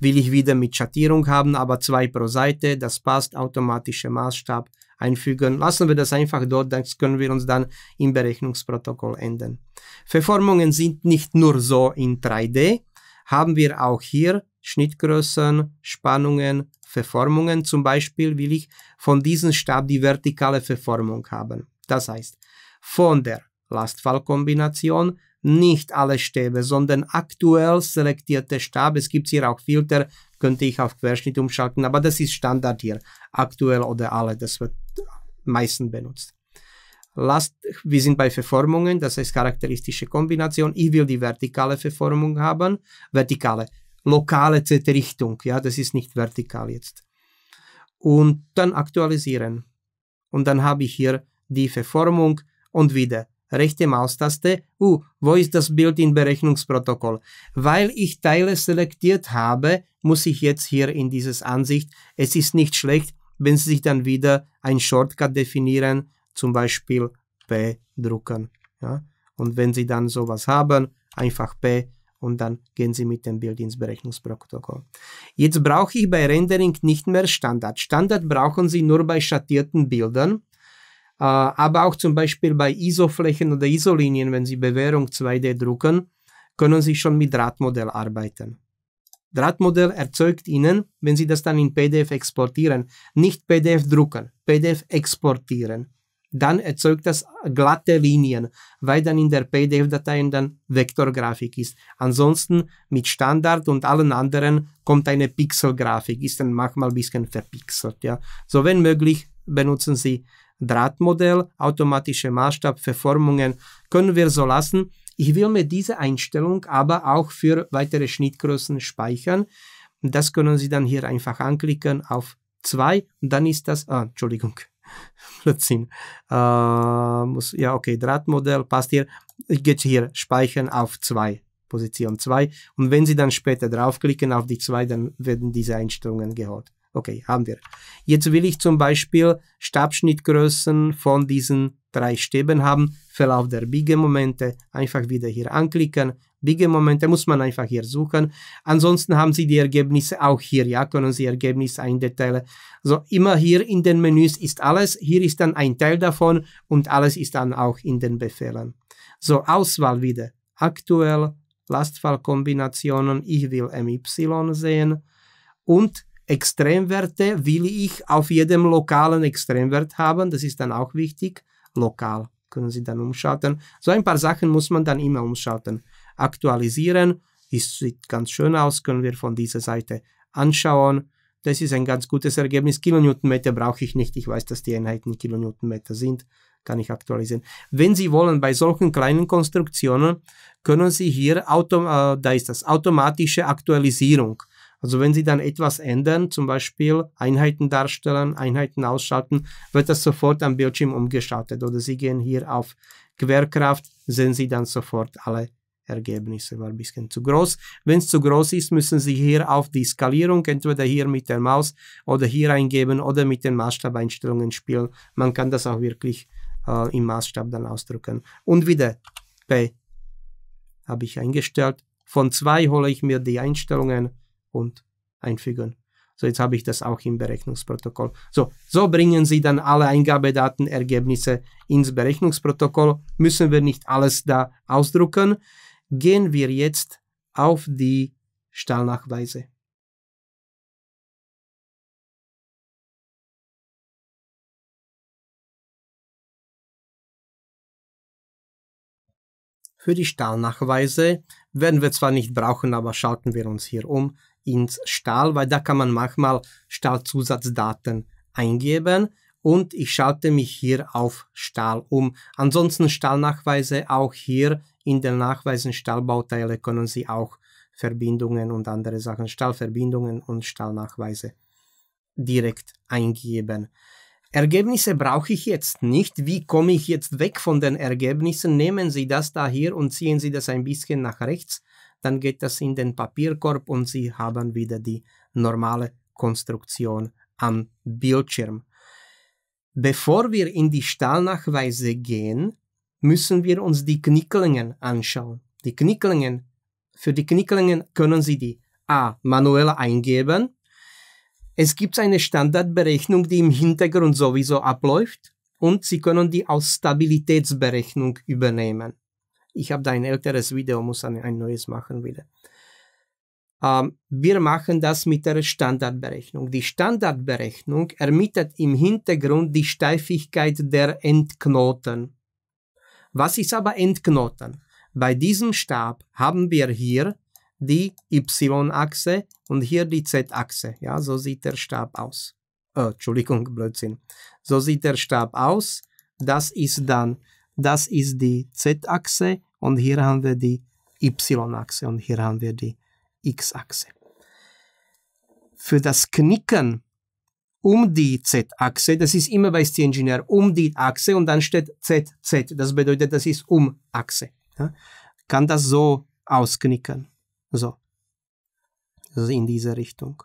Will ich wieder mit Schattierung haben, aber zwei pro Seite, das passt, automatischer Maßstab einfügen. Lassen wir das einfach dort, das können wir uns dann im Berechnungsprotokoll ändern. Verformungen sind nicht nur so in 3D, haben wir auch hier Schnittgrößen, Spannungen, Verformungen. Zum Beispiel will ich von diesem Stab die vertikale Verformung haben. Das heißt, von der Lastfallkombination nicht alle Stäbe, sondern aktuell selektierte Stab. Es gibt hier auch Filter, könnte ich auf Querschnitt umschalten, aber das ist Standard hier. Aktuell oder alle, das wird meistens benutzt. Last, wir sind bei Verformungen, das heißt charakteristische Kombination. Ich will die vertikale Verformung haben, vertikale lokale Z-Richtung. Ja, das ist nicht vertikal jetzt. Und dann aktualisieren. Und dann habe ich hier die Verformung und wieder rechte Maustaste. Uh, wo ist das Bild im Berechnungsprotokoll? Weil ich Teile selektiert habe, muss ich jetzt hier in dieses Ansicht. Es ist nicht schlecht, wenn Sie sich dann wieder ein Shortcut definieren, zum Beispiel P drucken. Ja? Und wenn Sie dann sowas haben, einfach P und dann gehen Sie mit dem Bild ins Berechnungsprotokoll. Jetzt brauche ich bei Rendering nicht mehr Standard. Standard brauchen Sie nur bei schattierten Bildern, äh, aber auch zum Beispiel bei ISO-Flächen oder ISO-Linien, wenn Sie Bewährung 2D drucken, können Sie schon mit Drahtmodell arbeiten. Drahtmodell erzeugt Ihnen, wenn Sie das dann in PDF exportieren, nicht PDF drucken, PDF exportieren dann erzeugt das glatte Linien, weil dann in der PDF-Datei dann Vektorgrafik ist. Ansonsten mit Standard und allen anderen kommt eine Pixelgrafik, ist dann manchmal ein bisschen verpixelt. Ja. So wenn möglich benutzen Sie Drahtmodell, automatische Maßstab, Verformungen, können wir so lassen. Ich will mir diese Einstellung aber auch für weitere Schnittgrößen speichern. Das können Sie dann hier einfach anklicken auf 2 dann ist das, ah, Entschuldigung, Blödsinn. Äh, muss, ja, okay, Drahtmodell passt hier. Ich gehe hier speichern auf 2, Position 2. Und wenn Sie dann später draufklicken auf die 2, dann werden diese Einstellungen geholt. Okay, haben wir. Jetzt will ich zum Beispiel Stabschnittgrößen von diesen drei Stäben haben, Verlauf der Biegemomente, einfach wieder hier anklicken, Wiege Momente muss man einfach hier suchen. Ansonsten haben Sie die Ergebnisse auch hier, ja, können Sie Ergebnisse eindetaillen. Also immer hier in den Menüs ist alles, hier ist dann ein Teil davon und alles ist dann auch in den Befehlen. So, Auswahl wieder. Aktuell, Lastfallkombinationen, ich will MY sehen und Extremwerte will ich auf jedem lokalen Extremwert haben, das ist dann auch wichtig, lokal können Sie dann umschalten. So ein paar Sachen muss man dann immer umschalten aktualisieren. Ist, sieht ganz schön aus, können wir von dieser Seite anschauen. Das ist ein ganz gutes Ergebnis. Kilonewtonmeter brauche ich nicht. Ich weiß, dass die Einheiten Kilonewtonmeter sind. Kann ich aktualisieren. Wenn Sie wollen, bei solchen kleinen Konstruktionen können Sie hier, autom äh, da ist das, automatische Aktualisierung. Also wenn Sie dann etwas ändern, zum Beispiel Einheiten darstellen, Einheiten ausschalten, wird das sofort am Bildschirm umgeschaltet. Oder Sie gehen hier auf Querkraft, sehen Sie dann sofort alle Ergebnisse war ein bisschen zu groß. Wenn es zu groß ist, müssen Sie hier auf die Skalierung, entweder hier mit der Maus oder hier eingeben oder mit den Maßstabeinstellungen spielen. Man kann das auch wirklich äh, im Maßstab dann ausdrücken. Und wieder P habe ich eingestellt. Von zwei hole ich mir die Einstellungen und einfügen. So, jetzt habe ich das auch im Berechnungsprotokoll. So, so bringen Sie dann alle Eingabedatenergebnisse ins Berechnungsprotokoll. Müssen wir nicht alles da ausdrucken. Gehen wir jetzt auf die Stallnachweise. Für die Stahlnachweise werden wir zwar nicht brauchen, aber schalten wir uns hier um ins Stahl, weil da kann man manchmal Stahlzusatzdaten eingeben und ich schalte mich hier auf Stahl um. Ansonsten Stahlnachweise auch hier in den Nachweisen Stahlbauteile können Sie auch Verbindungen und andere Sachen, Stahlverbindungen und Stahlnachweise direkt eingeben. Ergebnisse brauche ich jetzt nicht. Wie komme ich jetzt weg von den Ergebnissen? Nehmen Sie das da hier und ziehen Sie das ein bisschen nach rechts, dann geht das in den Papierkorb und Sie haben wieder die normale Konstruktion am Bildschirm. Bevor wir in die Stahlnachweise gehen, müssen wir uns die Knicklingen anschauen. Die Knicklingen, für die Knicklingen können Sie die A manuell eingeben. Es gibt eine Standardberechnung, die im Hintergrund sowieso abläuft und Sie können die aus Stabilitätsberechnung übernehmen. Ich habe da ein älteres Video, muss ein neues machen wieder. Ähm, wir machen das mit der Standardberechnung. Die Standardberechnung ermittelt im Hintergrund die Steifigkeit der Endknoten. Was ist aber Endknoten? Bei diesem Stab haben wir hier die Y-Achse und hier die Z-Achse. Ja, so sieht der Stab aus. Äh, Entschuldigung, Blödsinn. So sieht der Stab aus. Das ist dann, das ist die Z-Achse und hier haben wir die Y-Achse und hier haben wir die X-Achse. Für das Knicken um die Z-Achse, das ist immer bei c engineer um die Achse und dann steht ZZ, das bedeutet, das ist um Achse. Ja? Kann das so ausknicken. So. Also in diese Richtung.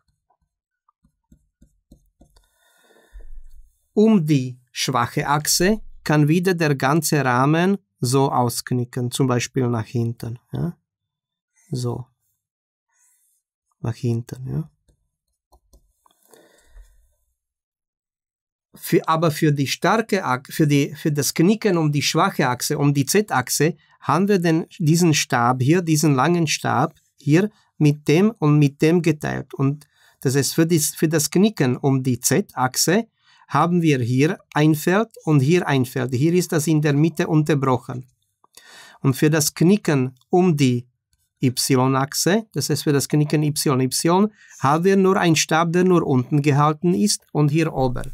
Um die schwache Achse kann wieder der ganze Rahmen so ausknicken, zum Beispiel nach hinten. Ja? So. Nach hinten, ja. Für, aber für die starke Achse, für, die, für das Knicken um die schwache Achse, um die Z-Achse, haben wir den, diesen Stab hier, diesen langen Stab hier mit dem und mit dem geteilt. Und das heißt, für, dies, für das Knicken um die Z-Achse haben wir hier ein Feld und hier ein Feld. Hier ist das in der Mitte unterbrochen. Und für das Knicken um die Y-Achse, das heißt für das Knicken Y, Y, haben wir nur einen Stab, der nur unten gehalten ist und hier oben.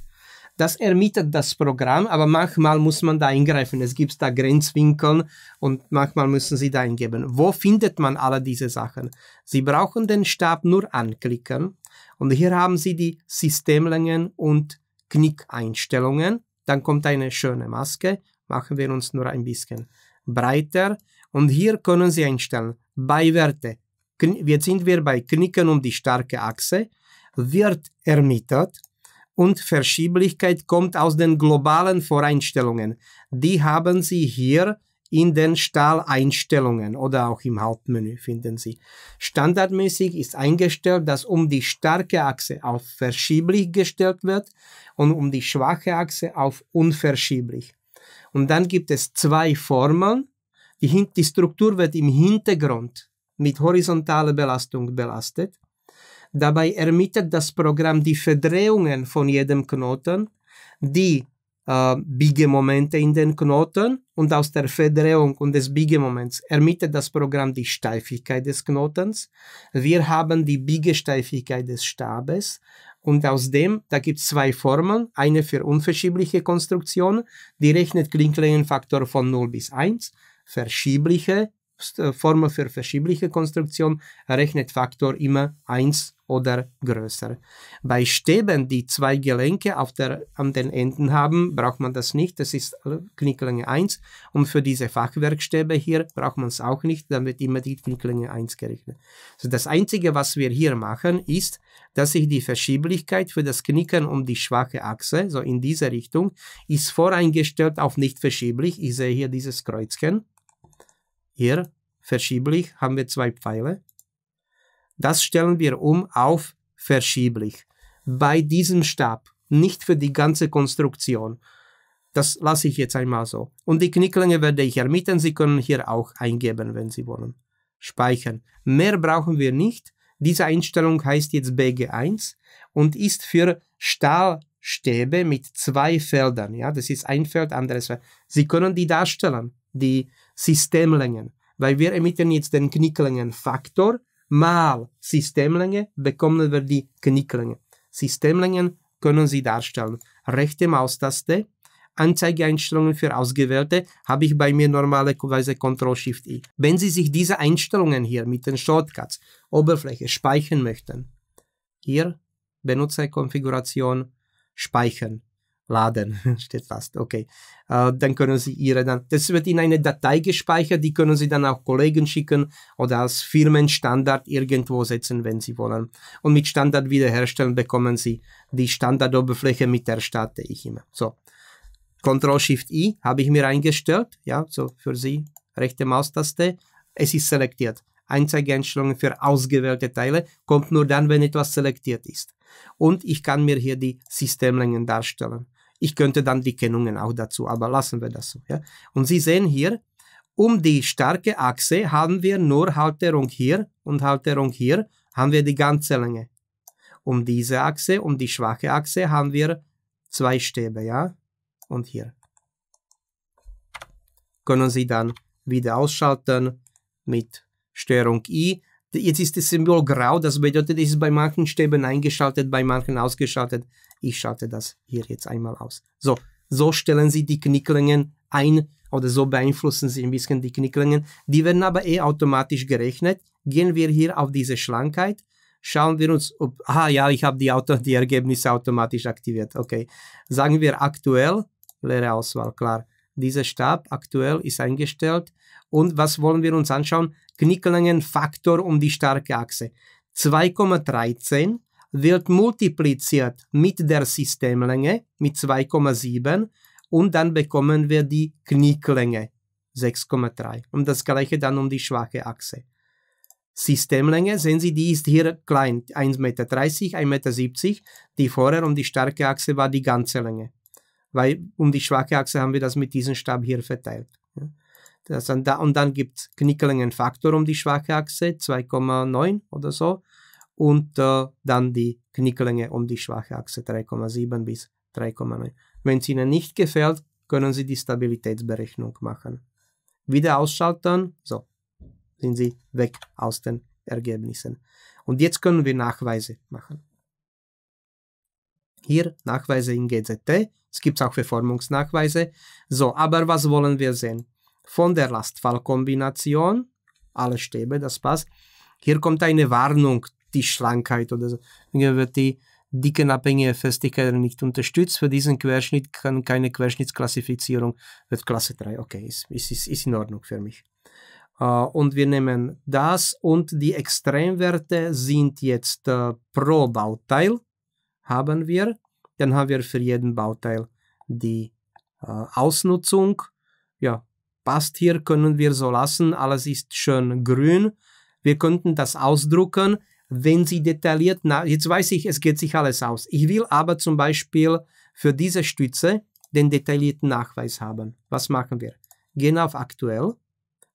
Das ermittelt das Programm, aber manchmal muss man da eingreifen. Es gibt da Grenzwinkeln und manchmal müssen Sie da eingeben. Wo findet man alle diese Sachen? Sie brauchen den Stab nur anklicken und hier haben Sie die Systemlängen und Knickeinstellungen. Dann kommt eine schöne Maske. Machen wir uns nur ein bisschen breiter. Und hier können Sie einstellen, bei Werte, jetzt sind wir bei Knicken um die starke Achse, wird ermittelt und Verschieblichkeit kommt aus den globalen Voreinstellungen. Die haben Sie hier in den Stahleinstellungen oder auch im Hauptmenü finden Sie. Standardmäßig ist eingestellt, dass um die starke Achse auf verschieblich gestellt wird und um die schwache Achse auf unverschieblich. Und dann gibt es zwei Formeln. Die, die Struktur wird im Hintergrund mit horizontaler Belastung belastet Dabei ermittelt das Programm die Verdrehungen von jedem Knoten, die äh, Biegemomente in den Knoten und aus der Verdrehung und des Biegemoments ermittelt das Programm die Steifigkeit des Knotens. Wir haben die Biegesteifigkeit des Stabes und aus dem, da gibt es zwei Formeln, eine für unverschiebliche Konstruktion, die rechnet Klinklängenfaktor von 0 bis 1, verschiebliche E, Formel für verschiebliche Konstruktion rechnet Faktor immer 1 oder größer. Bei Stäben, die zwei Gelenke auf der, an den Enden haben, braucht man das nicht. Das ist Knicklänge 1. Und für diese Fachwerkstäbe hier braucht man es auch nicht. Dann wird immer die Knicklänge 1 gerechnet. Also das Einzige, was wir hier machen, ist, dass sich die Verschieblichkeit für das Knicken um die schwache Achse, so in diese Richtung, ist voreingestellt auf nicht verschieblich. Ich sehe hier dieses Kreuzchen. Hier verschieblich haben wir zwei Pfeile. Das stellen wir um auf verschieblich. Bei diesem Stab, nicht für die ganze Konstruktion. Das lasse ich jetzt einmal so. Und die Knicklänge werde ich ermitteln. Sie können hier auch eingeben, wenn Sie wollen. Speichern. Mehr brauchen wir nicht. Diese Einstellung heißt jetzt BG1 und ist für Stahlstäbe mit zwei Feldern. Ja, das ist ein Feld, anderes Feld. Sie können die darstellen, die Systemlängen, weil wir ermitteln jetzt den Knicklängenfaktor mal Systemlänge, bekommen wir die Knicklänge. Systemlängen können Sie darstellen. Rechte Maustaste, Anzeigeeinstellungen für Ausgewählte, habe ich bei mir normalerweise Ctrl-Shift-I. Wenn Sie sich diese Einstellungen hier mit den Shortcuts, Oberfläche speichern möchten, hier Benutzerkonfiguration speichern laden, steht fast, okay. Äh, dann können Sie Ihre dann, das wird in eine Datei gespeichert, die können Sie dann auch Kollegen schicken oder als Firmenstandard irgendwo setzen, wenn Sie wollen. Und mit Standard wiederherstellen bekommen Sie die Standardoberfläche, mit der starte ich immer. So. Ctrl-Shift-I habe ich mir eingestellt, ja, so für Sie, rechte Maustaste. Es ist selektiert. Einzeigeinstellungen für ausgewählte Teile kommt nur dann, wenn etwas selektiert ist. Und ich kann mir hier die Systemlängen darstellen. Ich könnte dann die Kennungen auch dazu, aber lassen wir das so. Ja? Und Sie sehen hier, um die starke Achse haben wir nur Halterung hier und Halterung hier, haben wir die ganze Länge. Um diese Achse, um die schwache Achse haben wir zwei Stäbe, ja? Und hier. Können Sie dann wieder ausschalten mit Störung I. Jetzt ist das Symbol grau, das bedeutet, es ist bei manchen Stäben eingeschaltet, bei manchen ausgeschaltet. Ich schalte das hier jetzt einmal aus. So, so stellen Sie die Knicklängen ein oder so beeinflussen Sie ein bisschen die Knicklängen. Die werden aber eh automatisch gerechnet. Gehen wir hier auf diese Schlankheit. Schauen wir uns, ob, ah ja, ich habe die, Auto, die Ergebnisse automatisch aktiviert. Okay, sagen wir aktuell, leere Auswahl, klar. Dieser Stab aktuell ist eingestellt. Und was wollen wir uns anschauen? Knicklängenfaktor um die starke Achse. 2,13 wird multipliziert mit der Systemlänge, mit 2,7, und dann bekommen wir die Knicklänge, 6,3. Und das gleiche dann um die schwache Achse. Systemlänge, sehen Sie, die ist hier klein, 1,30 Meter, 1,70 Meter. Die vorher um die starke Achse war die ganze Länge. Weil um die schwache Achse haben wir das mit diesem Stab hier verteilt. Das, und dann gibt es Knicklängenfaktor um die schwache Achse, 2,9 oder so und äh, dann die Knicklänge um die schwache Achse 3,7 bis 3,9. Wenn es Ihnen nicht gefällt, können Sie die Stabilitätsberechnung machen. Wieder ausschalten, so sind Sie weg aus den Ergebnissen. Und jetzt können wir Nachweise machen. Hier Nachweise in GZT, es gibt auch Verformungsnachweise. So, aber was wollen wir sehen? Von der Lastfallkombination, alle Stäbe, das passt, hier kommt eine Warnung die Schlankheit oder so. Dann wird die dicke unabhängige Festigkeit nicht unterstützt. Für diesen Querschnitt kann keine Querschnittsklassifizierung, wird Klasse 3. Okay, ist, ist, ist, ist in Ordnung für mich. Uh, und wir nehmen das und die Extremwerte sind jetzt uh, pro Bauteil haben wir. Dann haben wir für jeden Bauteil die uh, Ausnutzung. Ja, passt hier, können wir so lassen. Alles ist schön grün. Wir könnten das ausdrucken wenn Sie detailliert nach, jetzt weiß ich, es geht sich alles aus. Ich will aber zum Beispiel für diese Stütze den detaillierten Nachweis haben. Was machen wir? Gehen auf aktuell,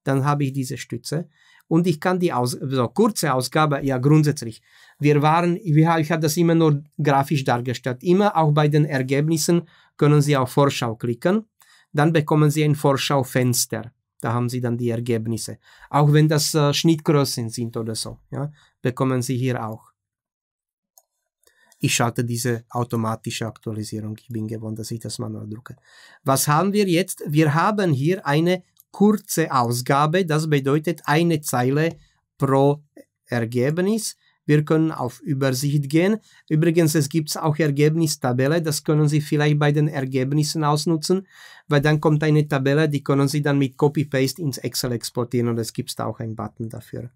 dann habe ich diese Stütze und ich kann die Aus so, kurze Ausgabe, ja grundsätzlich, wir waren, ich habe das immer nur grafisch dargestellt, immer auch bei den Ergebnissen können Sie auf Vorschau klicken, dann bekommen Sie ein Vorschaufenster, da haben Sie dann die Ergebnisse, auch wenn das äh, Schnittgrößen sind oder so, ja, bekommen Sie hier auch. Ich schalte diese automatische Aktualisierung. Ich bin gewohnt, dass ich das manuell drucke. Was haben wir jetzt? Wir haben hier eine kurze Ausgabe. Das bedeutet eine Zeile pro Ergebnis. Wir können auf Übersicht gehen. Übrigens, es gibt auch Ergebnistabelle. Das können Sie vielleicht bei den Ergebnissen ausnutzen, weil dann kommt eine Tabelle, die können Sie dann mit Copy-Paste ins Excel exportieren und es gibt auch einen Button dafür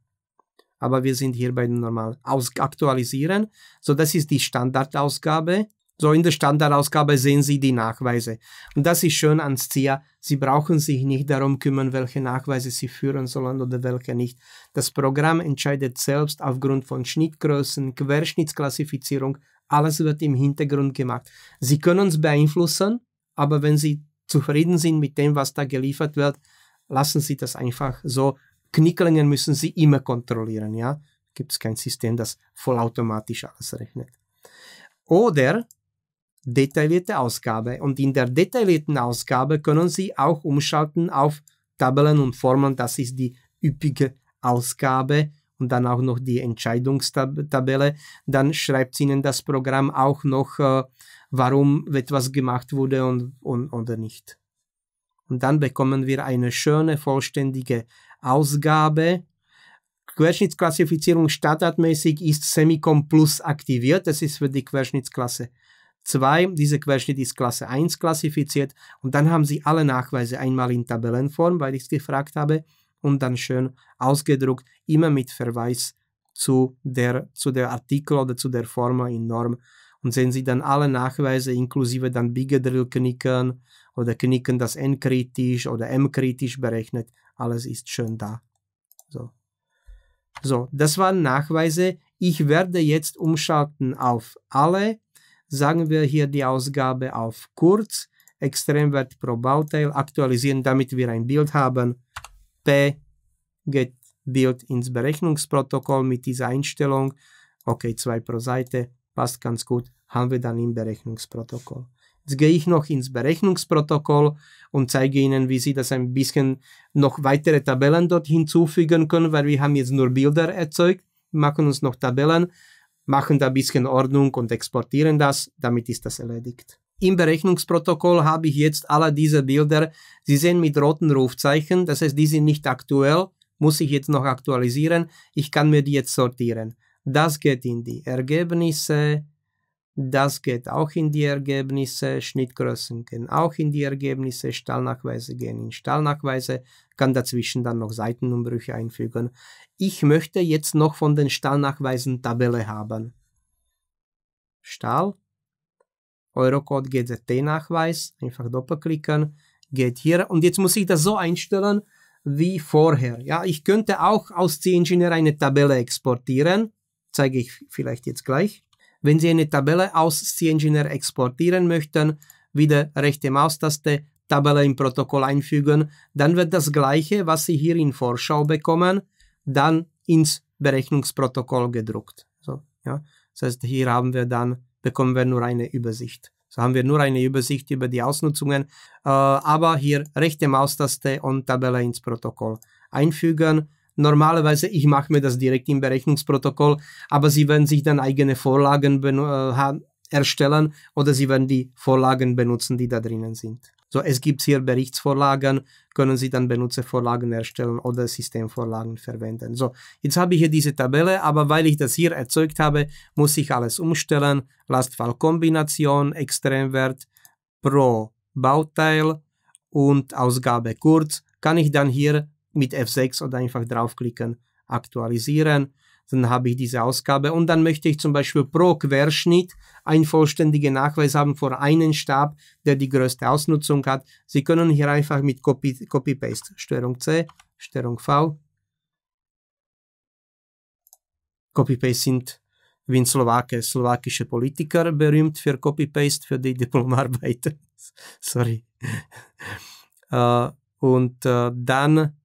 aber wir sind hier bei den normalen. Aus aktualisieren, so das ist die Standardausgabe. So in der Standardausgabe sehen Sie die Nachweise. Und das ist schön ans Ziel. Sie brauchen sich nicht darum kümmern, welche Nachweise Sie führen sollen oder welche nicht. Das Programm entscheidet selbst aufgrund von Schnittgrößen, Querschnittsklassifizierung. Alles wird im Hintergrund gemacht. Sie können es beeinflussen, aber wenn Sie zufrieden sind mit dem, was da geliefert wird, lassen Sie das einfach so Knicklingen müssen sie immer kontrollieren, ja. Gibt es kein System, das vollautomatisch alles rechnet. Oder detaillierte Ausgabe. Und in der detaillierten Ausgabe können Sie auch umschalten auf Tabellen und Formeln. Das ist die üppige Ausgabe und dann auch noch die Entscheidungstabelle. Dann schreibt Ihnen das Programm auch noch, äh, warum etwas gemacht wurde und, und, oder nicht. Und dann bekommen wir eine schöne, vollständige Ausgabe. Querschnittsklassifizierung standardmäßig ist Semicom Plus aktiviert. Das ist für die Querschnittsklasse 2. Dieser Querschnitt ist Klasse 1 klassifiziert. Und dann haben Sie alle Nachweise einmal in Tabellenform, weil ich es gefragt habe, und dann schön ausgedruckt, immer mit Verweis zu der, zu der Artikel oder zu der Formel in Norm. Und sehen Sie dann alle Nachweise, inklusive dann Bigger Drill knicken oder knicken das N-kritisch oder M-kritisch berechnet, alles ist schön da. So. So, das waren Nachweise. Ich werde jetzt umschalten auf alle. Sagen wir hier die Ausgabe auf kurz. Extremwert pro Bauteil aktualisieren, damit wir ein Bild haben. P geht Bild ins Berechnungsprotokoll mit dieser Einstellung. Okay, zwei pro Seite, passt ganz gut, haben wir dann im Berechnungsprotokoll gehe ich noch ins Berechnungsprotokoll und zeige Ihnen, wie Sie das ein bisschen noch weitere Tabellen dort hinzufügen können, weil wir haben jetzt nur Bilder erzeugt, machen uns noch Tabellen, machen da ein bisschen Ordnung und exportieren das, damit ist das erledigt. Im Berechnungsprotokoll habe ich jetzt alle diese Bilder. Sie sehen mit roten Rufzeichen, das heißt, die sind nicht aktuell, muss ich jetzt noch aktualisieren. Ich kann mir die jetzt sortieren. Das geht in die Ergebnisse, das geht auch in die Ergebnisse, Schnittgrößen gehen auch in die Ergebnisse, Stahlnachweise gehen in Stahlnachweise, kann dazwischen dann noch Seitenumbrüche einfügen. Ich möchte jetzt noch von den Stahlnachweisen Tabelle haben. Stahl, Eurocode GZT-Nachweis, einfach doppelklicken, geht hier und jetzt muss ich das so einstellen wie vorher. Ja, ich könnte auch aus C-Engineer eine Tabelle exportieren, zeige ich vielleicht jetzt gleich wenn Sie eine Tabelle aus CEngineer exportieren möchten, wieder rechte Maustaste, Tabelle im Protokoll einfügen, dann wird das gleiche, was Sie hier in Vorschau bekommen, dann ins Berechnungsprotokoll gedruckt. So, ja. Das heißt, hier haben wir dann, bekommen wir nur eine Übersicht. So haben wir nur eine Übersicht über die Ausnutzungen, äh, aber hier rechte Maustaste und Tabelle ins Protokoll einfügen Normalerweise, ich mache mir das direkt im Berechnungsprotokoll, aber Sie werden sich dann eigene Vorlagen äh, erstellen oder Sie werden die Vorlagen benutzen, die da drinnen sind. So, es gibt hier Berichtsvorlagen, können Sie dann Benutzervorlagen erstellen oder Systemvorlagen verwenden. So, jetzt habe ich hier diese Tabelle, aber weil ich das hier erzeugt habe, muss ich alles umstellen. Lastfallkombination, Extremwert pro Bauteil und Ausgabe kurz. Kann ich dann hier mit F6 oder einfach draufklicken, aktualisieren. Dann habe ich diese Ausgabe und dann möchte ich zum Beispiel pro Querschnitt einen vollständigen Nachweis haben vor einem Stab, der die größte Ausnutzung hat. Sie können hier einfach mit Copy-Paste, Copy Steuerung C, Steuerung V. Copy-Paste sind wie in Slowake, slowakische Politiker berühmt für Copy-Paste, für die Diplomarbeit. Sorry. uh, und uh, dann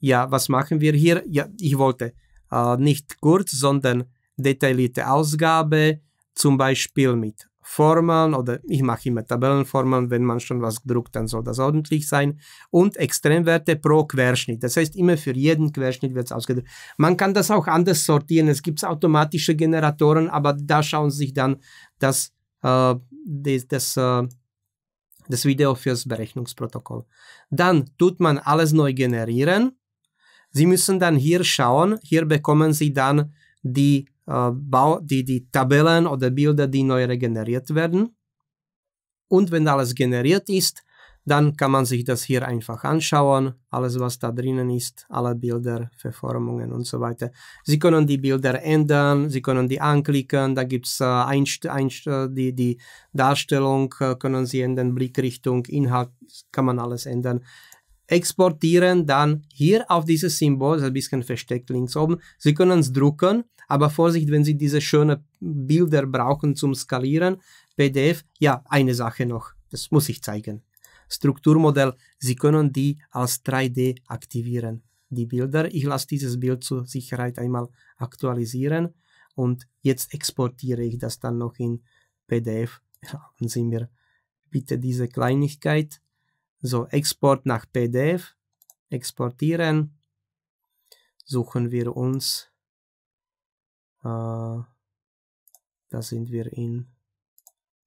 ja, was machen wir hier? Ja, ich wollte äh, nicht kurz, sondern detaillierte Ausgabe, zum Beispiel mit Formeln oder ich mache immer Tabellenformeln, wenn man schon was druckt, dann soll das ordentlich sein. Und Extremwerte pro Querschnitt. Das heißt, immer für jeden Querschnitt wird es ausgedrückt. Man kann das auch anders sortieren. Es gibt automatische Generatoren, aber da schauen Sie sich dann das, äh, das, das, äh, das Video fürs Berechnungsprotokoll. Dann tut man alles neu generieren Sie müssen dann hier schauen, hier bekommen Sie dann die, äh, Bau, die, die Tabellen oder Bilder, die neu regeneriert werden. Und wenn alles generiert ist, dann kann man sich das hier einfach anschauen. Alles, was da drinnen ist, alle Bilder, Verformungen und so weiter. Sie können die Bilder ändern, Sie können die anklicken, da gibt äh, es äh, die, die Darstellung, äh, können Sie ändern, Blickrichtung, Inhalt, kann man alles ändern exportieren dann hier auf dieses Symbol, das ist ein bisschen versteckt links oben. Sie können es drucken, aber Vorsicht, wenn Sie diese schönen Bilder brauchen zum Skalieren. PDF, ja, eine Sache noch, das muss ich zeigen. Strukturmodell, Sie können die als 3D aktivieren, die Bilder. Ich lasse dieses Bild zur Sicherheit einmal aktualisieren und jetzt exportiere ich das dann noch in PDF. Erlauben Sie mir bitte diese Kleinigkeit. So, Export nach PDF, exportieren. Suchen wir uns, äh, da sind wir in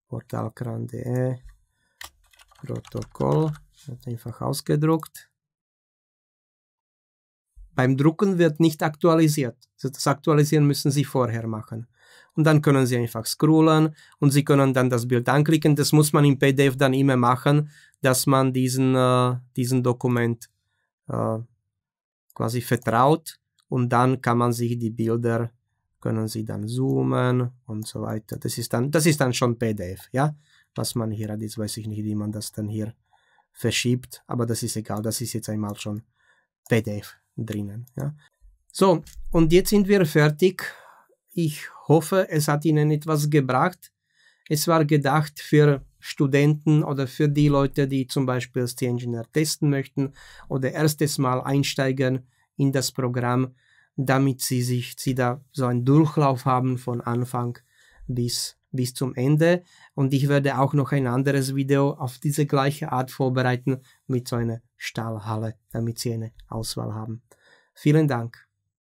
portalkran.de, e. Protokoll, wird einfach ausgedruckt. Beim Drucken wird nicht aktualisiert. Das Aktualisieren müssen Sie vorher machen und dann können Sie einfach scrollen und Sie können dann das Bild anklicken. Das muss man im PDF dann immer machen, dass man diesen, äh, diesen Dokument äh, quasi vertraut und dann kann man sich die Bilder, können Sie dann zoomen und so weiter. Das ist dann, das ist dann schon PDF, ja, was man hier hat. Jetzt weiß ich nicht, wie man das dann hier verschiebt, aber das ist egal, das ist jetzt einmal schon PDF drinnen, ja. So, und jetzt sind wir fertig ich hoffe, es hat Ihnen etwas gebracht. Es war gedacht für Studenten oder für die Leute, die zum Beispiel ST-Engineer testen möchten oder erstes Mal einsteigen in das Programm, damit sie sich sie da so einen Durchlauf haben von Anfang bis, bis zum Ende. Und ich werde auch noch ein anderes Video auf diese gleiche Art vorbereiten mit so einer Stahlhalle, damit sie eine Auswahl haben. Vielen Dank.